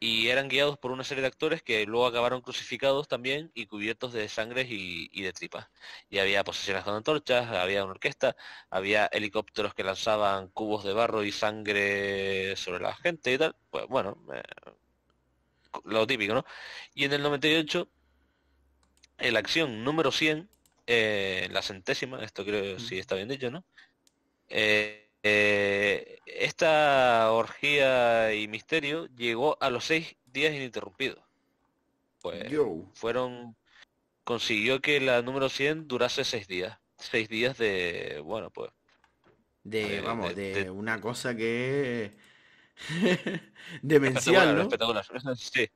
y eran guiados por una serie de actores que luego acabaron crucificados también y cubiertos de sangre y, de tripas y había posiciones con antorchas había una orquesta había helicópteros que lanzaban cubos de barro y sangre sobre la gente y tal pues bueno lo típico, ¿no? Y en el 98, en la acción número 100, eh, la centésima, esto creo mm. si está bien dicho, ¿no? Eh, eh, esta orgía y misterio llegó a los seis días ininterrumpidos. Pues Yo. fueron consiguió que la número 100 durase seis días. Seis días de, bueno, pues... De, vamos, de una cosa que [laughs] Demencial, ¿no? [laughs] Sí.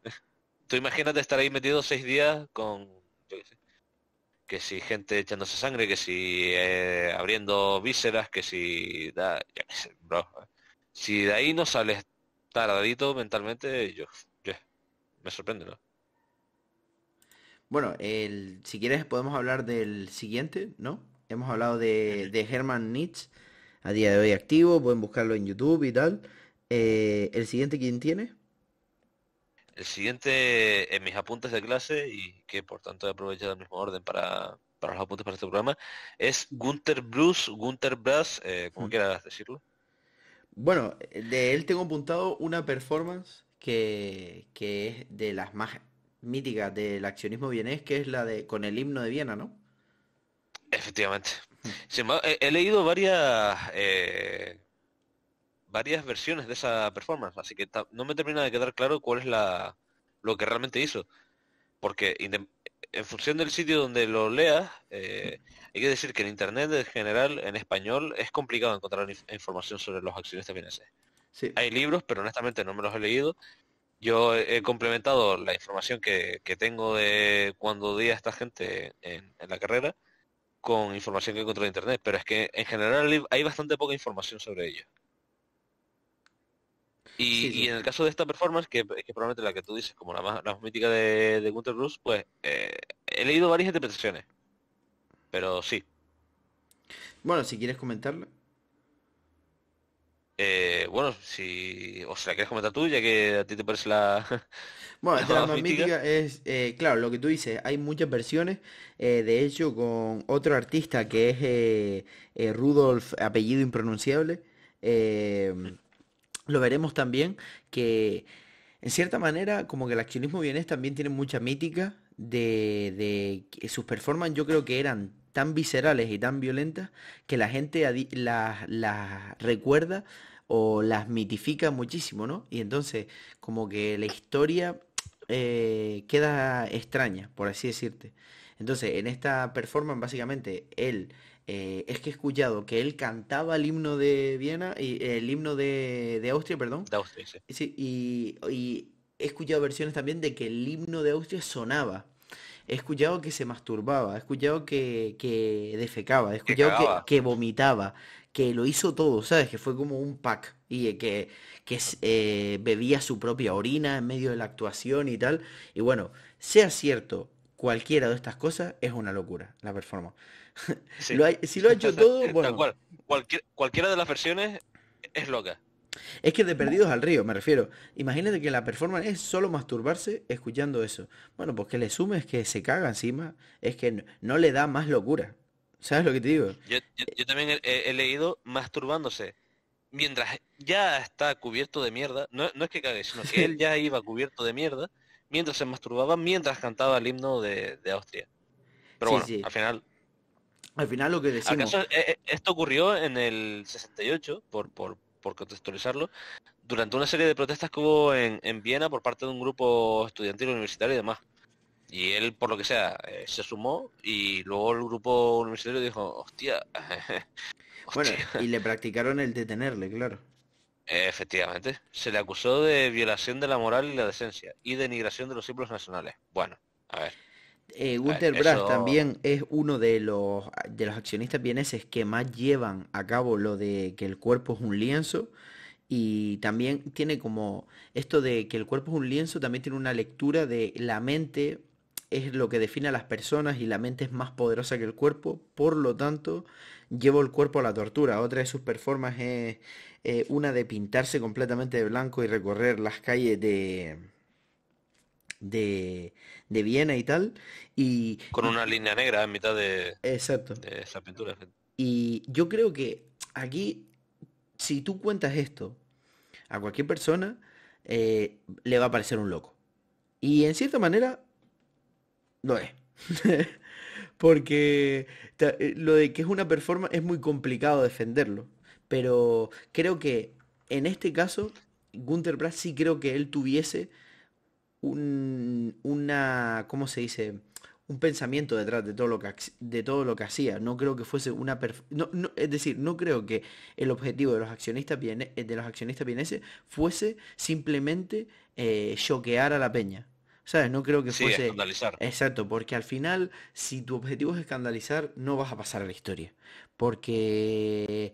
Tú imagínate estar ahí metido seis días con, que si gente echándose sangre, que si eh, abriendo vísceras, que si... Si de ahí no sales taradito mentalmente, yo, me sorprende, ¿no? Bueno, si quieres podemos hablar del siguiente, ¿no? Hemos hablado de, de Herman Nietzsche, a día de hoy activo, pueden buscarlo en YouTube y tal. Eh, ¿El siguiente quién tiene? El siguiente en mis apuntes de clase, y que por tanto he aprovechado el mismo orden para, los apuntes para este programa, es Gunther Bruce, Gunther Brass, eh, como mm. quieras decirlo. Bueno, de él tengo apuntado una performance que, es de las más míticas del accionismo vienés, que es la de con el himno de Viena, ¿no? Efectivamente. Mm. he, leído varias eh, varias versiones de esa performance, así que no me termina de quedar claro cuál es la lo que realmente hizo, porque en función del sitio donde lo leas, eh, hay que decir que en internet en general, en español, es complicado encontrar información sobre los accionistas también Sí. Hay libros, pero honestamente no me los he leído. Yo he complementado la información que, tengo de cuando di esta gente en, la carrera con información que encontré en internet, pero es que en general hay bastante poca información sobre ello y, en el caso de esta performance, que, que probablemente la que tú dices, como la más, la mítica de, de Gunther Bruce, pues eh, he leído varias interpretaciones. Pero sí. Bueno, si quieres comentarla. Eh, bueno, si. O sea, la quieres comentar tú, ya que a ti te parece la. [laughs] Bueno, la, más, mítica, es. Eh, claro, lo que tú dices, hay muchas versiones. de hecho, con otro artista que es Rudolf, apellido impronunciable. Eh, mm lo veremos también que en cierta manera como que el accionismo vienés también tiene mucha mítica de, de sus performances yo creo que eran tan viscerales y tan violentas que la gente las la recuerda o las mitifica muchísimo, ¿no? Y entonces como que la historia eh, queda extraña, por así decirte. Entonces en esta performance básicamente él eh, es que he escuchado que él cantaba el himno de Viena, y, eh, el himno de, Austria, perdón. De Austria, y, he escuchado versiones también de que el himno de Austria sonaba. He escuchado que se masturbaba, he escuchado que, que defecaba, he escuchado que, vomitaba, que lo hizo todo, ¿sabes? Que fue como un pack y eh, que, que bebía su propia orina en medio de la actuación y tal. Y bueno, sea cierto cualquiera de estas cosas, es una locura la performance si lo ha hecho [laughs] todo, bueno. cualquier, cualquiera de las versiones es loca. Es que de perdidos al río, me refiero. Imagínate que la performance es solo masturbarse escuchando eso. Bueno, pues que le es que se caga encima, es que no, le da más locura. ¿Sabes lo que te digo? Yo, también he, leído masturbándose. Mientras ya está cubierto de mierda, no, es que cague, sino que él ya iba cubierto de mierda mientras se masturbaba, mientras cantaba el himno de, Austria. Pero bueno, al final al final lo que decimos... Eh, eh, esto ocurrió en el 68, por, contextualizarlo, durante una serie de protestas que hubo en, Viena por parte de un grupo estudiantil universitario y demás. Y él, por lo que sea, eh, se sumó y luego el grupo universitario dijo, [laughs] hostia. Bueno, y le practicaron el detenerle, claro. Efectivamente. Se le acusó de violación de la moral y la decencia y denigración de los símbolos nacionales. Bueno, a ver. Eh, eh Brass también es uno de los, de los accionistas vieneses que más llevan a cabo lo de que el cuerpo es un lienzo. Y también tiene como esto de que el cuerpo es un lienzo, también tiene una lectura de la mente es lo que define a las personas y la mente es más poderosa que el cuerpo, por lo tanto llevo el cuerpo a la tortura. Otra de sus performances es eh, una de pintarse completamente de blanco y recorrer las calles de, de, Viena y tal. Y, Con una línea negra en mitad de, exacto. de esa pintura. Y yo creo que aquí, si tú cuentas esto a cualquier persona, eh, le va a parecer un loco. Y en cierta manera, no es. [laughs] Porque eh, lo de que es una performance es muy complicado defenderlo. Pero creo que en este caso, Gunter Brass sí creo que él tuviese un, una, ¿cómo se dice? Un pensamiento detrás de todo lo que, de todo lo que hacía. No creo que fuese una... es decir, no creo que el objetivo de los accionistas, eh, de los accionistas vieneses fuese simplemente eh, choquear a la peña. ¿Sabes? No creo que fuese... Escandalizar. Exacto, porque al final, si tu objetivo es escandalizar, no vas a pasar a la historia. Porque...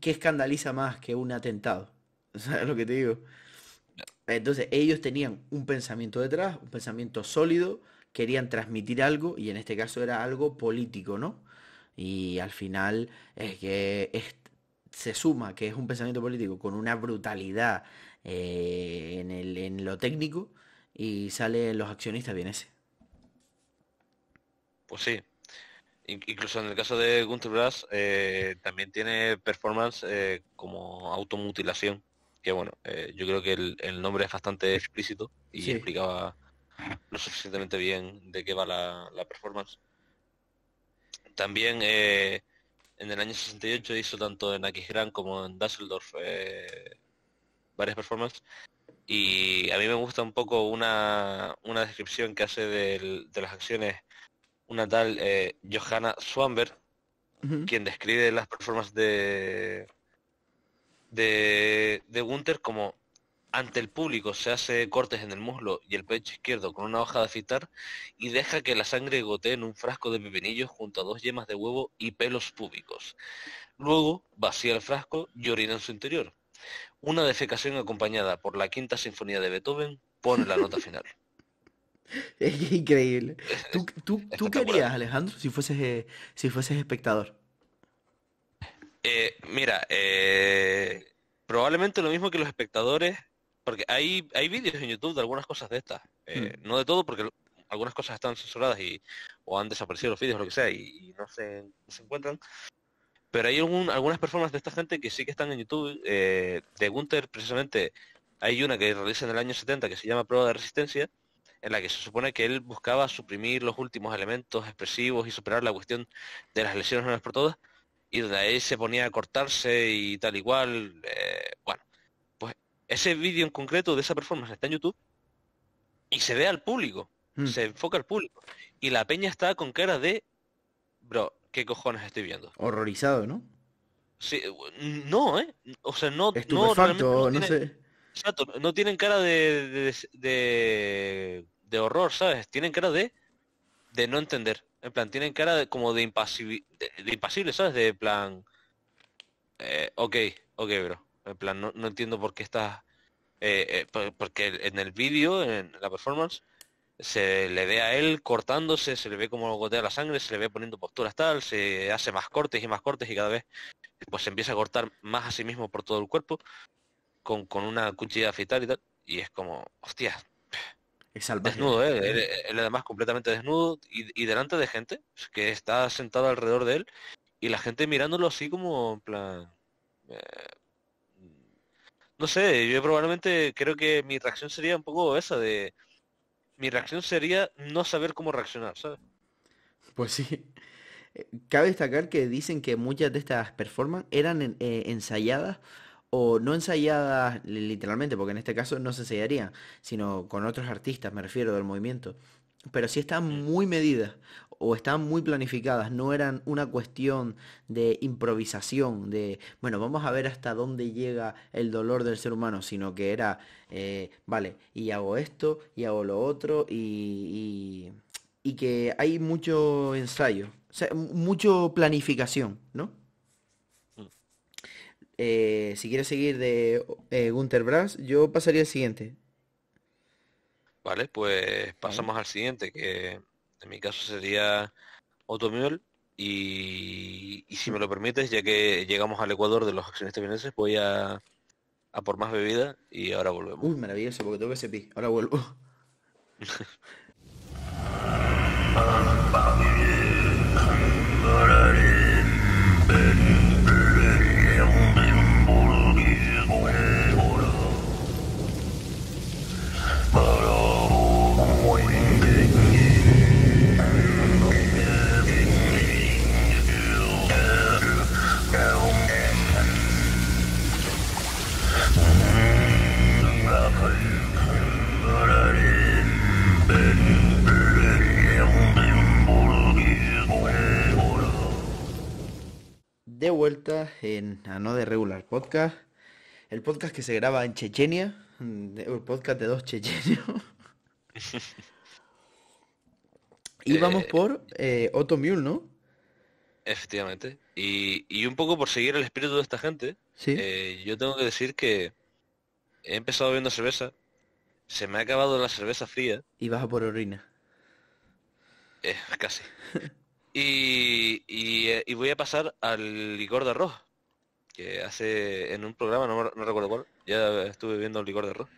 ¿Qué escandaliza más que un atentado? [laughs] ¿Sabes lo que te digo? Entonces ellos tenían un pensamiento detrás, un pensamiento sólido, querían transmitir algo y en este caso era algo político, ¿no? Y al final es que se suma que es un pensamiento político con una brutalidad eh, en, lo técnico y salen los accionistas bien ese. Pues sí. Incluso en el caso de Gunther Brass eh, también tiene performance eh, como automutilación que bueno, eh, yo creo que el, nombre es bastante explícito y explicaba lo suficientemente bien de qué va la, performance. También eh, en el año 68 hizo tanto en Grand como en Düsseldorf eh, varias performances y a mí me gusta un poco una, descripción que hace de las acciones una tal Johanna Swamber, quien describe las performances de, de, de Gunther como ante el público se hace cortes en el muslo y el pecho izquierdo con una hoja de afitar y deja que la sangre gotee en un frasco de pepinillos junto a dos yemas de huevo y pelos púbicos. Luego vacía el frasco y orina en su interior. Una defecación acompañada por la quinta sinfonía de Beethoven pone la nota final. [laughs] Es increíble. ¿Tú, querías, Alejandro, si fueses, eh, si fueses espectador? Eh, mira, eh, probablemente lo mismo que los espectadores, porque hay, hay vídeos en YouTube de algunas cosas de estas. Eh, mm. No de todo, porque algunas cosas están censuradas y, o han desaparecido los vídeos, lo que sea, y, no, se, encuentran. Pero hay algunas personas de esta gente que sí que están en YouTube. de Gunther, precisamente, hay una que realiza en el año 70 que se llama Prueba de Resistencia, en la que se supone que él buscaba suprimir los últimos elementos expresivos y superar la cuestión de las lesiones una vez por todas y de ahí se ponía a cortarse y tal igual. Eh, bueno, pues ese vídeo en concreto de esa performance está en YouTube y se ve al público, mm. se enfoca al público. Y la peña está con cara de, bro, ¿qué cojones estoy viendo? Horrorizado, ¿no? Sí, no, ¿eh? O sea, no... No, tienen, Exacto, no tienen cara de, de horror, ¿sabes? Tienen cara de de no entender. En plan, tienen cara de, como de, impasible, de, impasible, ¿sabes? De plan... Eh, ok, ok, bro. En plan, no, entiendo por qué está, eh, eh, porque en el vídeo, en la performance, se le ve a él cortándose, se le ve como gotea la sangre, se le ve poniendo posturas tal, se hace más cortes y más cortes y cada vez pues se empieza a cortar más a sí mismo por todo el cuerpo con, una cuchilla de y tal. Y es como, hostia, es Desnudo, ¿eh? él, además completamente desnudo y, delante de gente pues, que está sentada alrededor de él y la gente mirándolo así como en plan... Eh, no sé, yo probablemente creo que mi reacción sería un poco esa de... Mi reacción sería no saber cómo reaccionar, ¿sabes? Pues sí. [laughs] Eh, cabe destacar que dicen que muchas de estas performances eran eh, ensayadas o no ensayadas literalmente, porque en este caso no se ensayaría, sino con otros artistas, me refiero, del movimiento. Pero sí están muy medidas o están muy planificadas, no eran una cuestión de improvisación, de, bueno, vamos a ver hasta dónde llega el dolor del ser humano, sino que era, eh, vale, y hago esto, y hago lo otro, y, y, y que hay mucho ensayo, o sea, mucho planificación, ¿no? Eh, si quieres seguir de eh, Gunter Brass, yo pasaría al siguiente. Vale, pues pasamos al siguiente, que en mi caso sería Otto Y, si me lo permites, ya que llegamos al Ecuador de los accionistas vieneses, voy a, a por más bebida y ahora volvemos. Uy, maravilloso, porque tengo que pi. Ahora vuelvo. [laughs] de vuelta en a ah, no de regular podcast, el podcast que se graba en Chechenia, el podcast de dos chechenos. [laughs] y vamos eh, por eh, Otto Mule, ¿no? Efectivamente. Y, un poco por seguir el espíritu de esta gente, ¿Sí? Eh, yo tengo que decir que he empezado viendo cerveza, se me ha acabado la cerveza fría. Y vas a por orina. Eh, casi. [laughs] Eh, y, voy a pasar al licor de arroz, que hace en un programa, no, recuerdo cuál, ya estuve viendo el licor de arroz.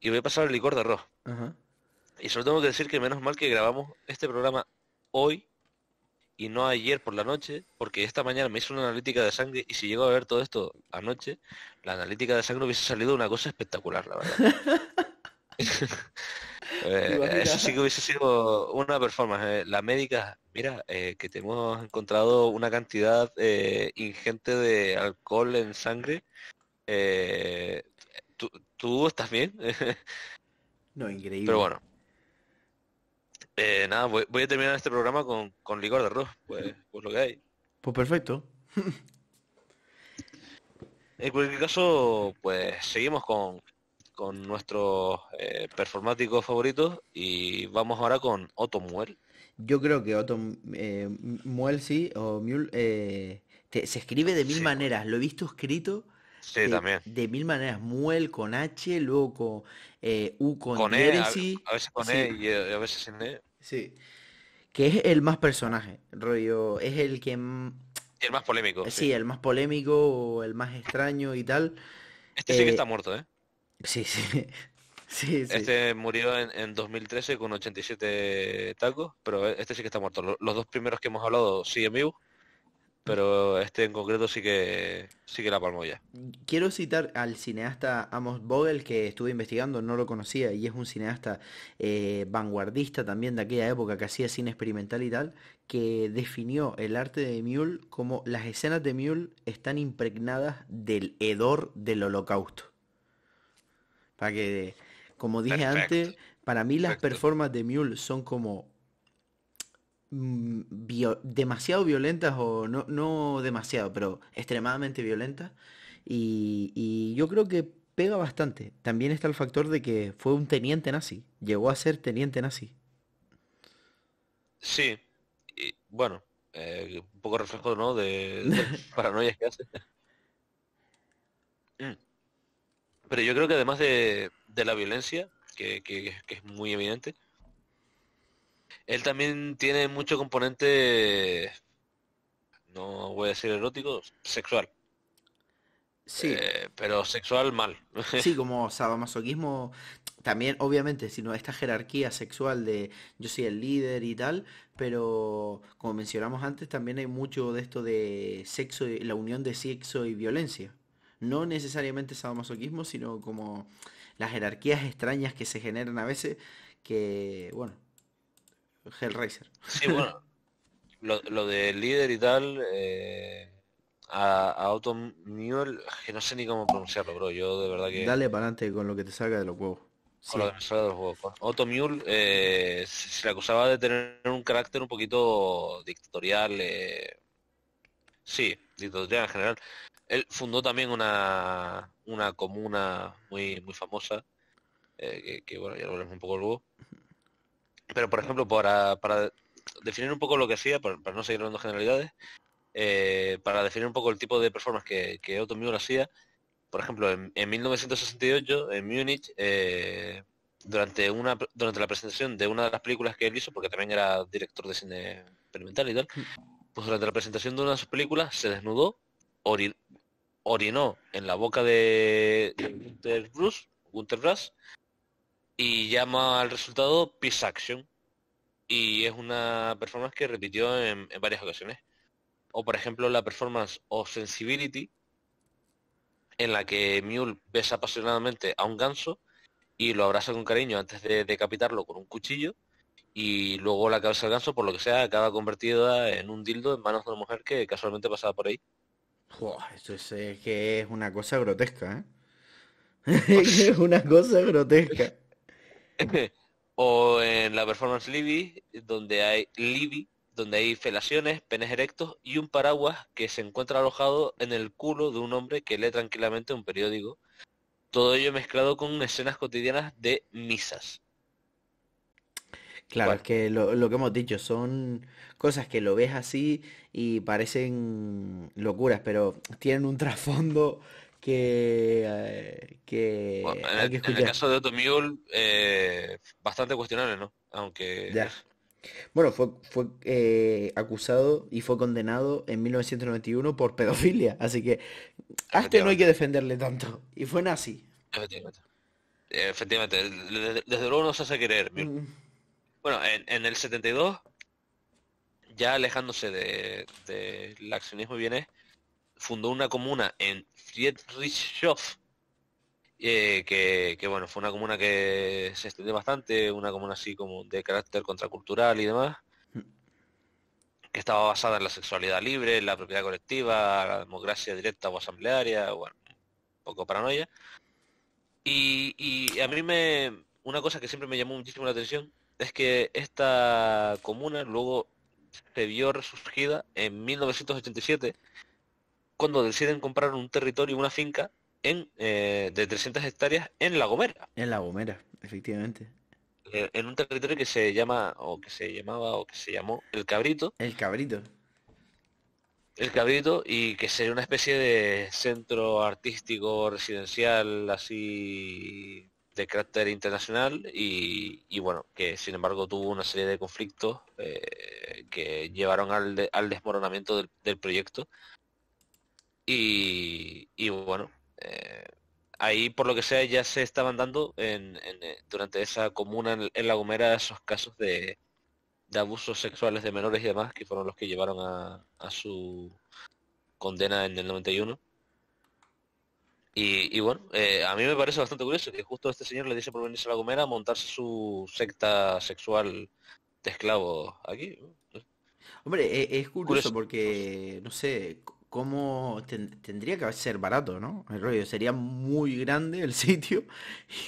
Y voy a pasar al licor de arroz. Y solo tengo que decir que menos mal que grabamos este programa hoy y no ayer por la noche, porque esta mañana me hizo una analítica de sangre y si llego a ver todo esto anoche, la analítica de sangre hubiese salido una cosa espectacular, la verdad. [laughs] Eh, eso sí que hubiese sido una performance. Eh. la médica, mira, eh, que te hemos encontrado una cantidad ingente de alcohol en sangre. ¿tú, estás bien? [laughs] no, increíble. Pero bueno. nada, voy, a terminar este programa con, licor de arroz, pues, pues lo que hay. Pues perfecto. [laughs] En cualquier caso, pues seguimos con con nuestros eh, performáticos favoritos y vamos ahora con Otto Muel. Yo creo que Otto eh, sí, o eh, se escribe de mil maneras, lo he visto escrito. Eh, de, mil maneras, Muel con H, luego con U con, E, a, veces con E y a, veces sin E. Sí. Que es el más personaje, rollo, es el que... El más polémico. Sí, el más polémico, el más extraño y tal. Este sí que está muerto, ¿eh? [laughs] Sí, sí. Este murió en, 2013 con 87 tacos, pero e, este sí que está muerto. Los dos primeros que hemos hablado siguen vivos, pero este en concreto sí que, sí que la palmó ya. Quiero citar al cineasta Amos Vogel, que estuve investigando, no lo conocía, y es un cineasta eh, vanguardista también de aquella época que hacía cine experimental y tal, que definió el arte de Mule como las escenas de Mule están impregnadas del hedor del holocausto. Para que, como dije antes, para mí las performas performances de Mule son como mm, demasiado violentas o no, demasiado, pero extremadamente violentas. Y, yo creo que pega bastante. También está el factor de que fue un teniente nazi, llegó a ser teniente nazi. Sí, bueno, eh, un poco reflejo, ¿no? De, de [laughs] paranoia que hace. [laughs] Mm. Pero yo creo que además de, la violencia, que, es muy evidente, él también tiene mucho componente, no voy a decir erótico, sexual. Sí. Eh, pero sexual mal. [laughs] Sí, como sadomasoquismo también, obviamente, sino esta jerarquía sexual de yo soy el líder y tal, pero como mencionamos antes, también hay mucho de esto de sexo y la unión de sexo y violencia no necesariamente sadomasoquismo, sino como las jerarquías extrañas que se generan a veces, que, bueno, Hellraiser. Sí, bueno, lo, lo del líder y tal, eh, a, Otto que no sé ni cómo pronunciarlo, bro, yo de verdad que... Dale para adelante con lo que te salga de los huevos. lo de los huevos. Otto eh, se, le acusaba de tener un carácter un poquito dictatorial, eh, sí, dictatorial en general, él fundó también una, una comuna muy, muy famosa, eh, que, bueno, ya lo veremos un poco luego. Pero por ejemplo, para, definir un poco lo que hacía, para, no seguir hablando generalidades, eh, para definir un poco el tipo de performance que, que Otto Müller hacía, por ejemplo, en, 1968, en Múnich, eh, durante una durante la presentación de una de las películas que él hizo, porque también era director de cine experimental y tal, mm. pues durante la presentación de una de sus películas se desnudó, ori orinó en la boca de Gunter Bruce, y llama al resultado Peace Action. Y es una performance que repitió en, en varias ocasiones. O por ejemplo la performance O Sensibility, en la que Mule besa apasionadamente a un ganso y lo abraza con cariño antes de decapitarlo con un cuchillo y luego la cabeza del ganso, por lo que sea, acaba convertida en un dildo en manos de una mujer que casualmente pasaba por ahí esto es, que es una cosa grotesca, ¿eh? [laughs] es una cosa grotesca. [laughs] o en la performance Libby, donde hay Libby, donde hay felaciones, penes erectos y un paraguas que se encuentra alojado en el culo de un hombre que lee tranquilamente un periódico. Todo ello mezclado con escenas cotidianas de misas. Claro, es que lo, que hemos dicho son cosas que lo ves así y parecen locuras, pero tienen un [laughs] trasfondo que, eh, hay que escuchar. En el caso de Otto eh, bastante cuestionable, ¿no? Aunque... Bueno, fue, fue eh, acusado y fue condenado en 1991 por pedofilia, así que a este no hay que defenderle tanto. Y fue nazi. Efectivamente. Efectivamente. Desde, luego no se hace creer, mm. Bueno, en, el 72, ya alejándose del de, de accionismo fundó una comuna en Friedrichshof, eh, que, bueno, fue una comuna que se extendió bastante, una comuna así como de carácter contracultural y demás, que estaba basada en la sexualidad libre, en la propiedad colectiva, la democracia directa o asamblearia, bueno, un poco paranoia. Y, y a mí me, una cosa que siempre me llamó muchísimo la atención es que esta comuna luego se vio resurgida en 1987 cuando deciden comprar un territorio, una finca en, eh, de 300 hectáreas en La Gomera. En La Gomera, efectivamente. Eh, en un territorio que se llama, o que se llamaba, o que se llamó El Cabrito. El Cabrito. El Cabrito, y que sería una especie de centro artístico, residencial, así de carácter internacional y, bueno, que sin embargo tuvo una serie de conflictos eh, que llevaron al, desmoronamiento del, proyecto. Y, bueno, eh, ahí por lo que sea ya se estaban dando en, eh, durante esa comuna en, La Gomera esos casos de, de, abusos sexuales de menores y demás que fueron los que llevaron a, a su condena en el 91. Y, bueno, eh, a mí me parece bastante curioso que justo este señor le dice por venirse a la Gomera a montarse su secta sexual de esclavos aquí. Hombre, e, es, curioso, porque, no sé, cómo tendría que ser barato, ¿no? El rollo sería muy grande el [laughs] sitio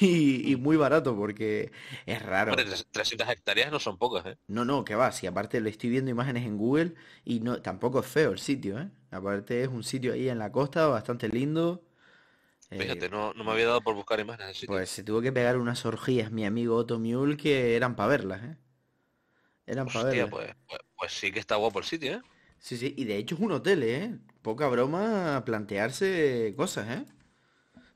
y, muy barato porque es raro. 300 hectáreas no son pocas, ¿eh? No, no, que va, si aparte le estoy viendo imágenes en Google y no tampoco es feo el sitio, ¿eh? Aparte es un sitio ahí en la costa bastante lindo Fíjate, eh, no, me había dado por buscar imágenes. Pues se tuvo que pegar unas orgías, mi amigo Otto que eran para verlas, ¿eh? Eran para verlas. Pues, pues, pues, sí que está guapo el sitio, ¿eh? Sí, sí, y de hecho es un hotel, ¿eh? Poca broma plantearse cosas, ¿eh?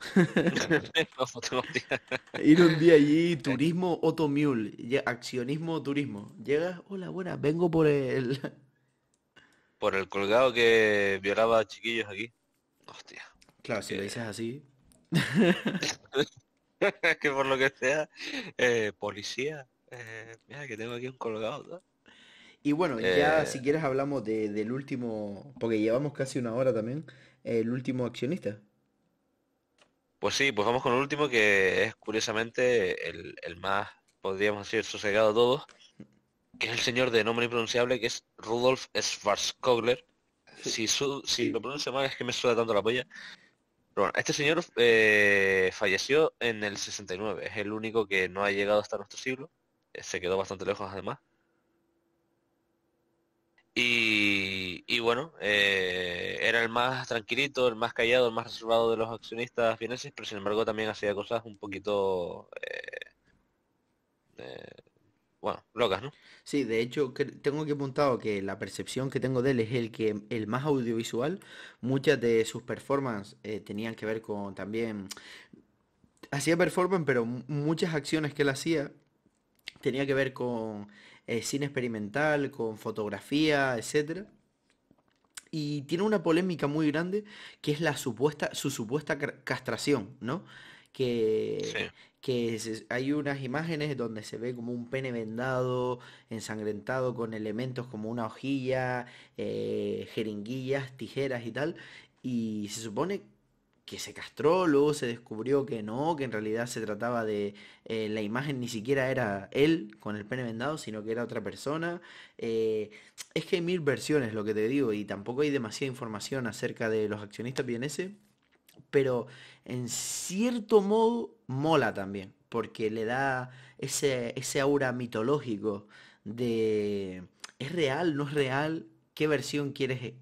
[laughs] [laughs] Ir un día allí, turismo Otto Mule, accionismo turismo. Llegas, hola, buena, vengo por el... [laughs] Por el colgado que violaba a chiquillos aquí. Hostia. Claro, si lo eh, dices así. [laughs] que por lo que sea, eh, policía. Eh, mira, que tengo aquí un colgado. Y bueno, ya si quieres hablamos del último, porque llevamos casi una hora también, el último accionista. Pues sí, pues vamos con el último que es curiosamente el, más, podríamos decir, sosegado de todos, que es el señor de nombre impronunciable, que es Rudolf Schwarzkogler. Si, su, si lo pronuncio mal es que me suena tanto la polla este señor eh, falleció en el 69, es el único que no ha llegado hasta nuestro siglo, eh, se quedó bastante lejos además. Y, bueno, eh, era el más tranquilito, el más callado, el más reservado de los accionistas vieneses, pero sin embargo también hacía cosas un poquito bueno, locas, ¿no? Sí, de hecho tengo que apuntado que la percepción que tengo de él es el que el más audiovisual, muchas de sus performances eh, tenían que ver con también hacía performance, pero muchas acciones que él hacía tenía que ver con eh, cine experimental, con fotografía, etc. Y tiene una polémica muy grande que es la supuesta su supuesta castración, ¿no? Que, sí que hay unas imágenes donde se ve como un pene vendado, ensangrentado con elementos como una hojilla, eh, jeringuillas, tijeras y tal, y se supone que se castró, luego se descubrió que no, que en realidad se trataba de eh, la imagen ni siquiera era él con el pene vendado, sino que era otra persona. Eh, es que hay mil versiones, lo que te digo, y tampoco hay demasiada información acerca de los accionistas ese pero en cierto modo mola también, porque le da ese, aura mitológico de ¿es real? ¿No es real? ¿Qué versión quieres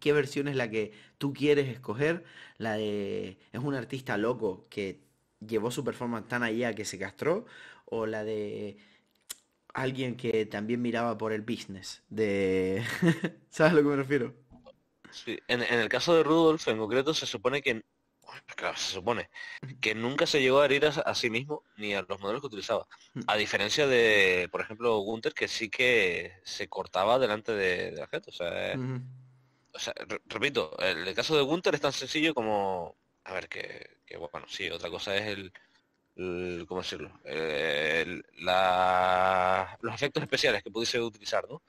qué, versión es la que tú quieres escoger? La de es un artista loco que llevó su performance tan allá que se castró o la de alguien que también miraba por el business de [laughs] ¿Sabes a lo que me refiero? En, el caso de Rudolf, en concreto, se supone que se supone que nunca se llegó a herir a, sí mismo ni a los modelos que utilizaba. A diferencia de, por ejemplo, Gunther, que sí que se cortaba delante de, de la gente. O sea, eh, repito, el, caso de Gunther es tan sencillo como... A ver, que, bueno, sí, otra cosa es el, ¿cómo decirlo? los efectos especiales que pudiese utilizar, ¿no?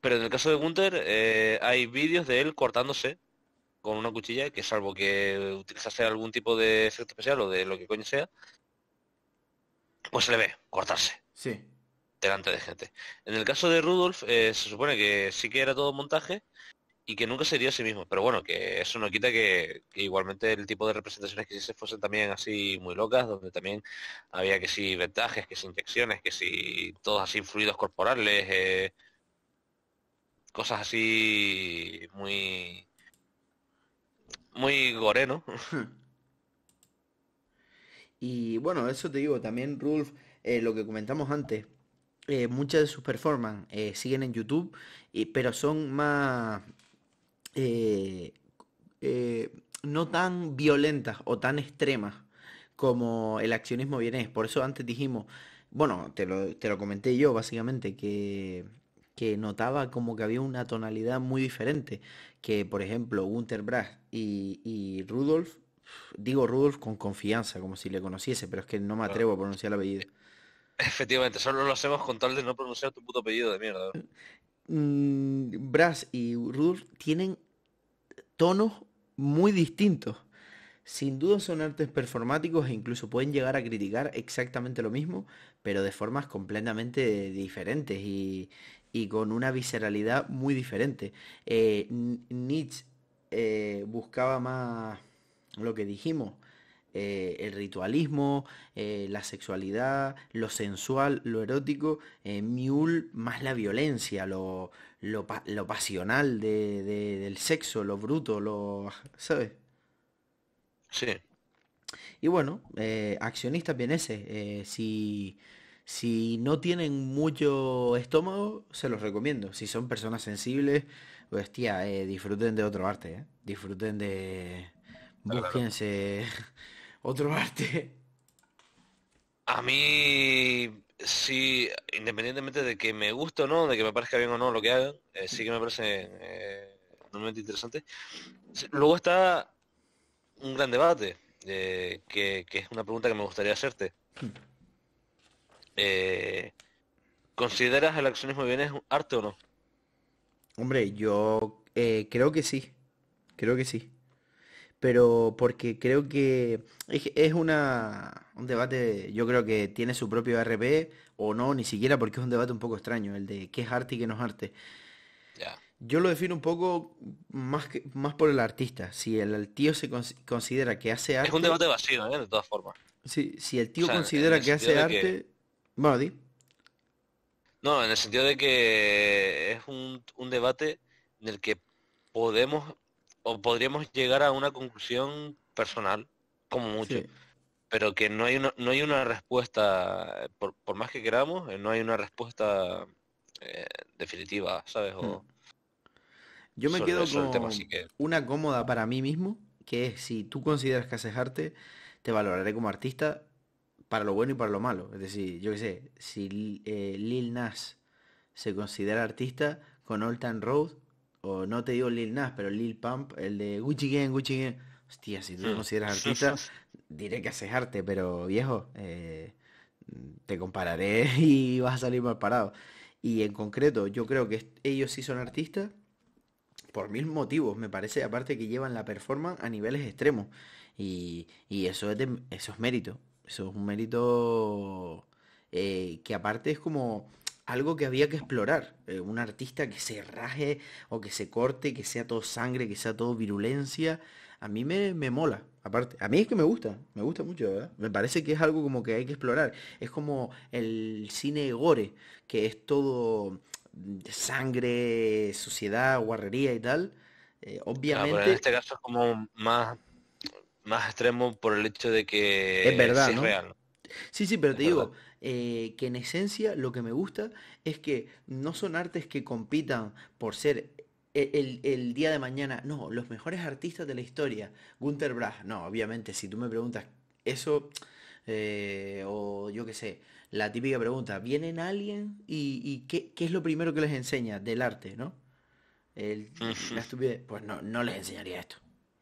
pero en el caso de Gunther eh, hay vídeos de él cortándose con una cuchilla que salvo que utilizase algún tipo de efecto especial o de lo que coño sea, pues se le ve cortarse. Sí. Delante de gente. En el caso de Rudolf eh, se supone que sí que era todo montaje y que nunca sería a sí mismo, pero bueno, que eso no quita que, igualmente el tipo de representaciones que se fuesen también así muy locas, donde también había que si sí, ventajes, que si sí, inyecciones, que si sí, todos así fluidos corporales. Eh, cosas así muy muy gore, ¿no? [laughs] y bueno, eso te digo, también Rulf, eh, lo que comentamos antes, eh, muchas de sus performances eh, siguen en YouTube, pero son más no tan violentas o tan extremas como el accionismo vienes. Por eso antes dijimos, bueno, te lo comenté yo básicamente, que que notaba como que había una tonalidad muy diferente. Que, por ejemplo, Gunter Brass y, Rudolf, digo Rudolf con confianza, como si le conociese, pero es que no me atrevo a pronunciar el apellido. Efectivamente, solo lo hacemos con tal de no pronunciar tu puto apellido de mierda. Mm, Brass y Rudolf tienen tonos muy distintos. Sin duda son artes performáticos e incluso pueden llegar a criticar exactamente lo mismo, pero de formas completamente diferentes y, y con una visceralidad muy diferente. Eh, Nietzsche eh, buscaba más lo que dijimos, eh, el ritualismo, eh, la sexualidad, lo sensual, lo erótico, eh, Mule más la violencia, lo, lo, pasional del sexo, lo bruto, lo... [laughs] ¿sabes? Sí. Y bueno, accionistas ese si si no tienen mucho estómago, se los recomiendo. Si son personas sensibles, pues tía, eh, disfruten de otro arte, ¿eh? Disfruten de... Búsquense [laughs] otro arte. A mí, sí, independientemente de que me guste o no, de que me parezca bien o no lo que hagan, eh, sí que me parece normalmente interesante. Luego está un gran debate, que, es una pregunta que me gustaría hacerte. Hmm. Eh, ¿Consideras el accionismo de bienes arte o no? Hombre, yo eh, creo que sí. Creo que sí. Pero porque creo que es, una, un debate, yo creo que tiene su propio RP o no, ni siquiera porque es un debate un poco extraño, el de qué es arte y qué no es arte. Yo lo defino un poco más, que, más por el artista. Si el, tío se considera que hace arte... Es un debate vacío, ¿eh? de todas formas. Si, el tío considera que hace arte... No, en el sentido de que es un, debate en el que podemos o podríamos llegar a una conclusión personal, como mucho, pero que no hay una, no hay una respuesta, por, más que queramos, eh, no hay una respuesta eh, definitiva, ¿sabes? Hmm. Yo me quedo con una cómoda para mí mismo, que es si tú consideras que haces arte, te valoraré como artista para lo bueno y para lo malo. Es decir, yo qué sé, si eh, Lil Nas se considera artista con Old Town Road, o no te digo Lil Nas, pero Lil Pump, el de Gucci Gang, Gucci Gang. Hostia, si tú te consideras [laughs] artista, diré que haces arte, pero viejo, eh, te compararé [laughs] y vas a salir mal parado. Y en concreto, yo creo que ellos sí son artistas por mil motivos, me parece, aparte que llevan la performance a niveles extremos. Y, y eso, es de, eso es mérito. Eso es un mérito eh, que aparte es como algo que había que explorar. Eh, un artista que se raje o que se corte, que sea todo sangre, que sea todo virulencia, a mí me, mola. Aparte, a mí es que me gusta, me gusta mucho, ¿eh? Me parece que es algo como que hay que explorar. Es como el cine gore, que es todo mm, sangre, suciedad, guarrería y tal. obviamente. en este caso es como más más extremo por el hecho de que es verdad, real. Sí, sí, pero te digo eh, que en esencia lo que me gusta es que no son artes que compitan por ser e, el, día de mañana, no, los mejores artistas de la historia, Gunther Brach, no, obviamente, si tú me preguntas eso, eh, o yo qué sé, la típica pregunta, ¿vienen alguien y, qué, es lo primero que les enseña del arte, no? la estupidez, pues no, no les enseñaría esto.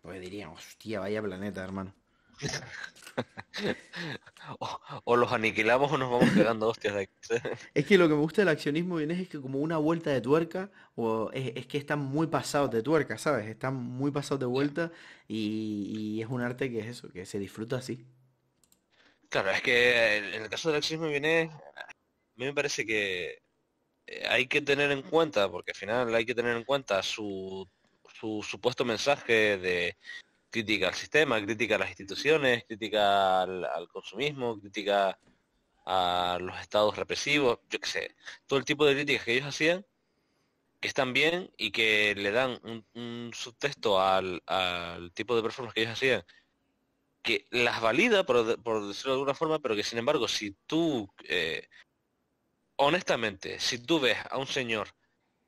Pues diríamos, hostia, vaya planeta, hermano. [laughs] o, los aniquilamos o nos vamos quedando hostias de [laughs] es que lo que me gusta del accionismo viene es que como una vuelta de tuerca, o es, que están muy pasados de tuerca, ¿sabes? Están muy pasados de vuelta y, y, es un arte que es eso, que se disfruta así. Claro, es que en el caso del accionismo viene, a mí me parece que eh, hay que tener en cuenta, porque al final hay que tener en cuenta su supuesto mensaje de crítica al sistema, crítica a las instituciones, crítica al, consumismo, crítica a los estados represivos, yo qué sé, todo el tipo de críticas que ellos hacían, que están bien y que le dan un, subtexto al, tipo de performance que ellos hacían, que las valida, por, decirlo de alguna forma, pero que sin embargo, si tú, eh, honestamente, si tú ves a un señor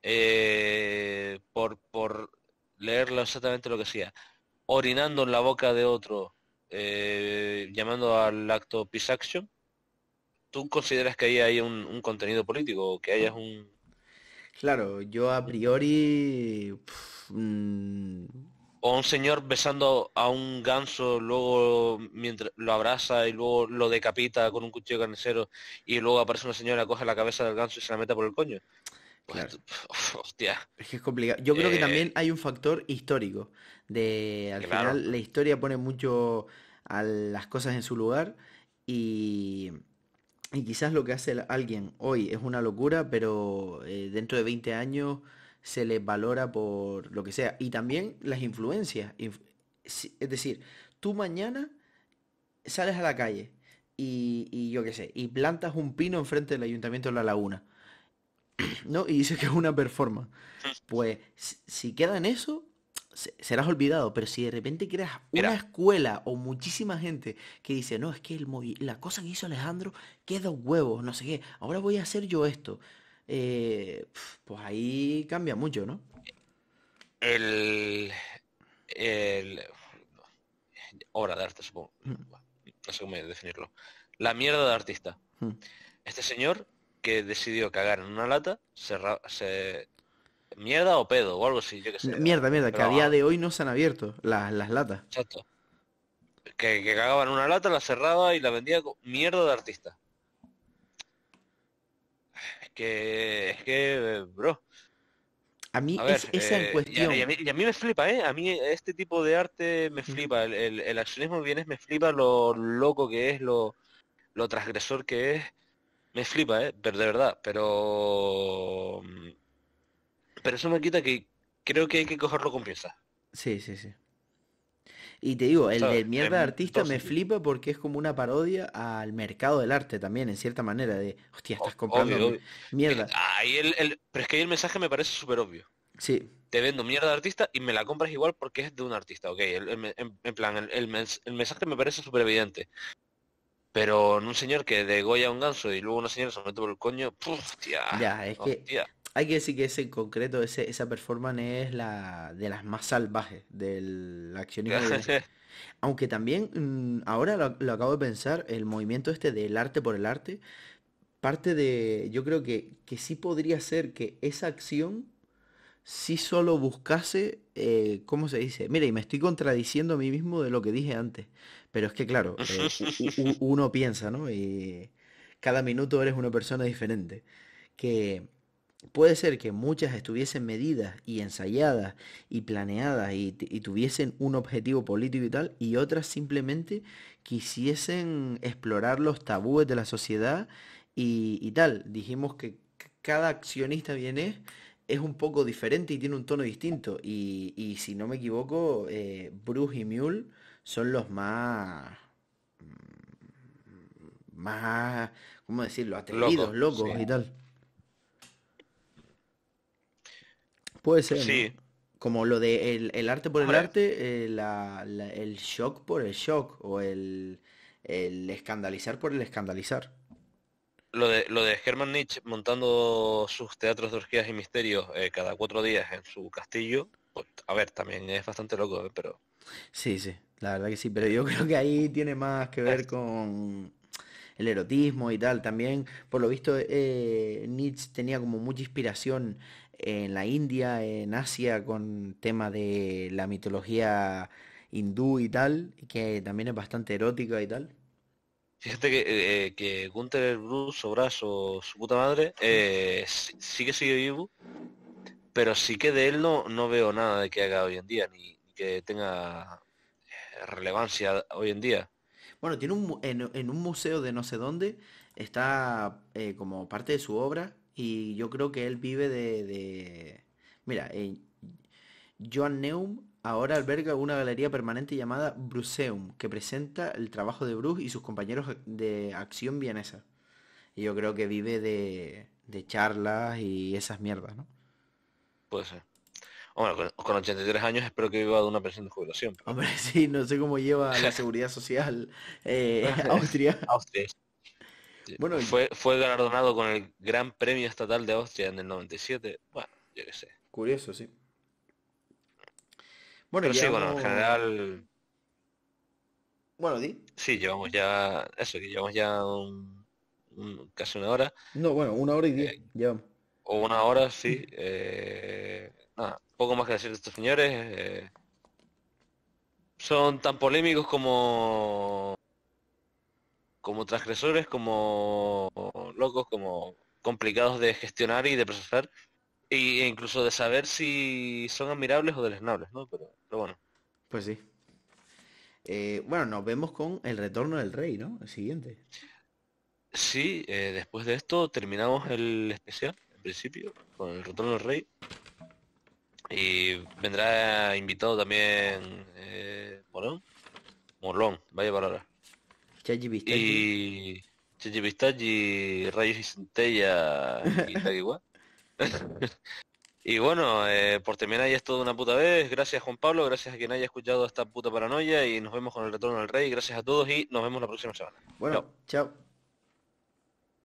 eh, por, por leerlo exactamente lo que sea, orinando en la boca de otro, eh, llamando al acto peace action, ¿tú consideras que ahí hay un, contenido político o que hayas un... Claro, yo a priori... Mm. O un señor besando a un ganso, luego mientras lo abraza y luego lo decapita con un cuchillo carnicero y luego aparece una señora, coge la cabeza del ganso y se la mete por el coño. [laughs] Hostia. Es que es complicado. Yo creo que eh, también hay un factor histórico. De al final la historia pone mucho a las cosas en su lugar. Y, quizás lo que hace alguien hoy es una locura, pero eh, dentro de 20 años se le valora por lo que sea. Y también las influencias. Es decir, tú mañana sales a la calle y, yo qué sé, y plantas un pino enfrente del ayuntamiento de La Laguna [clears throat] ¿no? Y dice que es una performance. Pues si queda en eso, serás olvidado, pero si de repente creas una escuela o muchísima gente que dice, no, es que el la cosa que hizo Alejandro queda huevos, no sé qué, ahora voy a hacer yo esto, eh, pues ahí cambia mucho, ¿no? El... el obra de arte, supongo. Mm. No sé cómo definirlo. La mierda de artista. Mm. Este señor que decidió cagar en una lata, cerraba mierda o pedo o algo así, que Mierda, mierda, que a día de hoy no se han abierto las, las latas. Exacto. Que, que cagaba una lata, la cerraba y la vendía con mierda de artista. Es que, es que, bro. A mí es esa en eh, cuestión. Y a, mí, me flipa, ¿eh? A mí este tipo de arte me flipa. El, accionismo que bienes me flipa lo loco que es, lo, lo transgresor que es me flipa, ¿eh? Pero de verdad, pero... Mm, pero eso me quita que creo que hay que cogerlo con piezas. Sí, sí, sí. Y te digo, el de mierda artista me flipa porque es como una parodia al mercado del arte también, en cierta manera, de, hostia, estás comprando mierda. Ah, el, Pero es que ahí el mensaje me parece súper obvio. Sí. Te vendo mierda de artista y me la compras igual porque es de un artista, ok. en, plan, el, el mensaje me parece súper evidente. Pero en un señor que degoya a un ganso y luego una señora se mete por el coño, ¡puf, tía, Ya, es que hay que decir que ese en concreto, ese, esa performance es la de las más salvajes del accionismo. de [laughs] Aunque también, mm, ahora lo, acabo de pensar, el movimiento este del arte por el arte, parte de, yo creo que, sí podría ser que esa acción si solo buscase, eh, ¿cómo se dice? Mira, y me estoy contradiciendo a mí mismo de lo que dije antes, pero es que, claro, eh, uno piensa, ¿no? Y cada minuto eres una persona diferente. Que puede ser que muchas estuviesen medidas y ensayadas y planeadas y, tuviesen un objetivo político y tal, y otras simplemente quisiesen explorar los tabúes de la sociedad y, tal. Dijimos que cada accionista viene es un poco diferente y tiene un tono distinto. Y, si no me equivoco, eh, Bruce y Mule son los más mm, más, ¿cómo decirlo? Atrevidos, locos, y tal. Puede ser. Sí. Como lo de el, arte por el arte, eh, el shock por el shock, o el, escandalizar por el escandalizar. Lo de, lo de Herman Nietzsche montando sus teatros de orgías y misterios eh, cada cuatro días en su castillo, pues, a ver, también es bastante loco, eh, pero... Sí, sí la verdad que sí, pero yo [laughs] creo que ahí tiene más que ver con el erotismo y tal. También, por lo visto, eh, Nietzsche tenía como mucha inspiración en la India, en Asia, con tema de la mitología hindú y tal, que también es bastante erótica y tal. Fíjate que, eh, que Gunther Bruce, o su puta madre, eh, sí que sigue vivo, pero sí que de él no, veo nada de que haga hoy en día, ni que tenga relevancia hoy en día. Bueno, tiene un, en, un museo de no sé dónde, está eh, como parte de su obra y yo creo que él vive de... Mira, eh, Joan Neum ahora alberga una galería permanente llamada Bruseum, que presenta el trabajo de Bruce y sus compañeros de acción vienesa. Y yo creo que vive de, de charlas y esas mierdas, ¿no? Puede ser. Bueno, con, 83 años espero que viva de una pensión de jubilación. Hombre, [laughs] sí, no sé cómo lleva la seguridad social eh, [laughs] Austria. Austria. Bueno, fue, fue galardonado con el Gran Premio Estatal de Austria en el 97. Bueno, yo qué sé. Curioso, sí. Bueno, sí, bueno, en general... Bueno, di. Sí, llevamos ya... Eso, que llevamos ya un, casi una hora. No, bueno, una hora y diez llevamos. Eh, o una hora, sí. Eh, nada, poco más que decir de estos señores. Eh, son tan polémicos como como transgresores, como locos, como complicados de gestionar y de procesar, e incluso de saber si son admirables o deleznables, ¿no? Pero, bueno. Pues sí. Eh, bueno, nos vemos con el retorno del rey, ¿no? El siguiente. Sí, eh, después de esto terminamos el especial, en principio, con el retorno del rey. Y vendrá invitado también eh, Morón. Morlón, vaya palabra. Chachi Y Chachi Pistachi, Rayos y Centella y [laughs] igual. [laughs] y bueno, eh, por terminar ya es todo una puta vez. Gracias Juan Pablo, gracias a quien haya escuchado esta puta paranoia y nos vemos con el retorno del rey. Gracias a todos y nos vemos la próxima semana. Bueno, chao.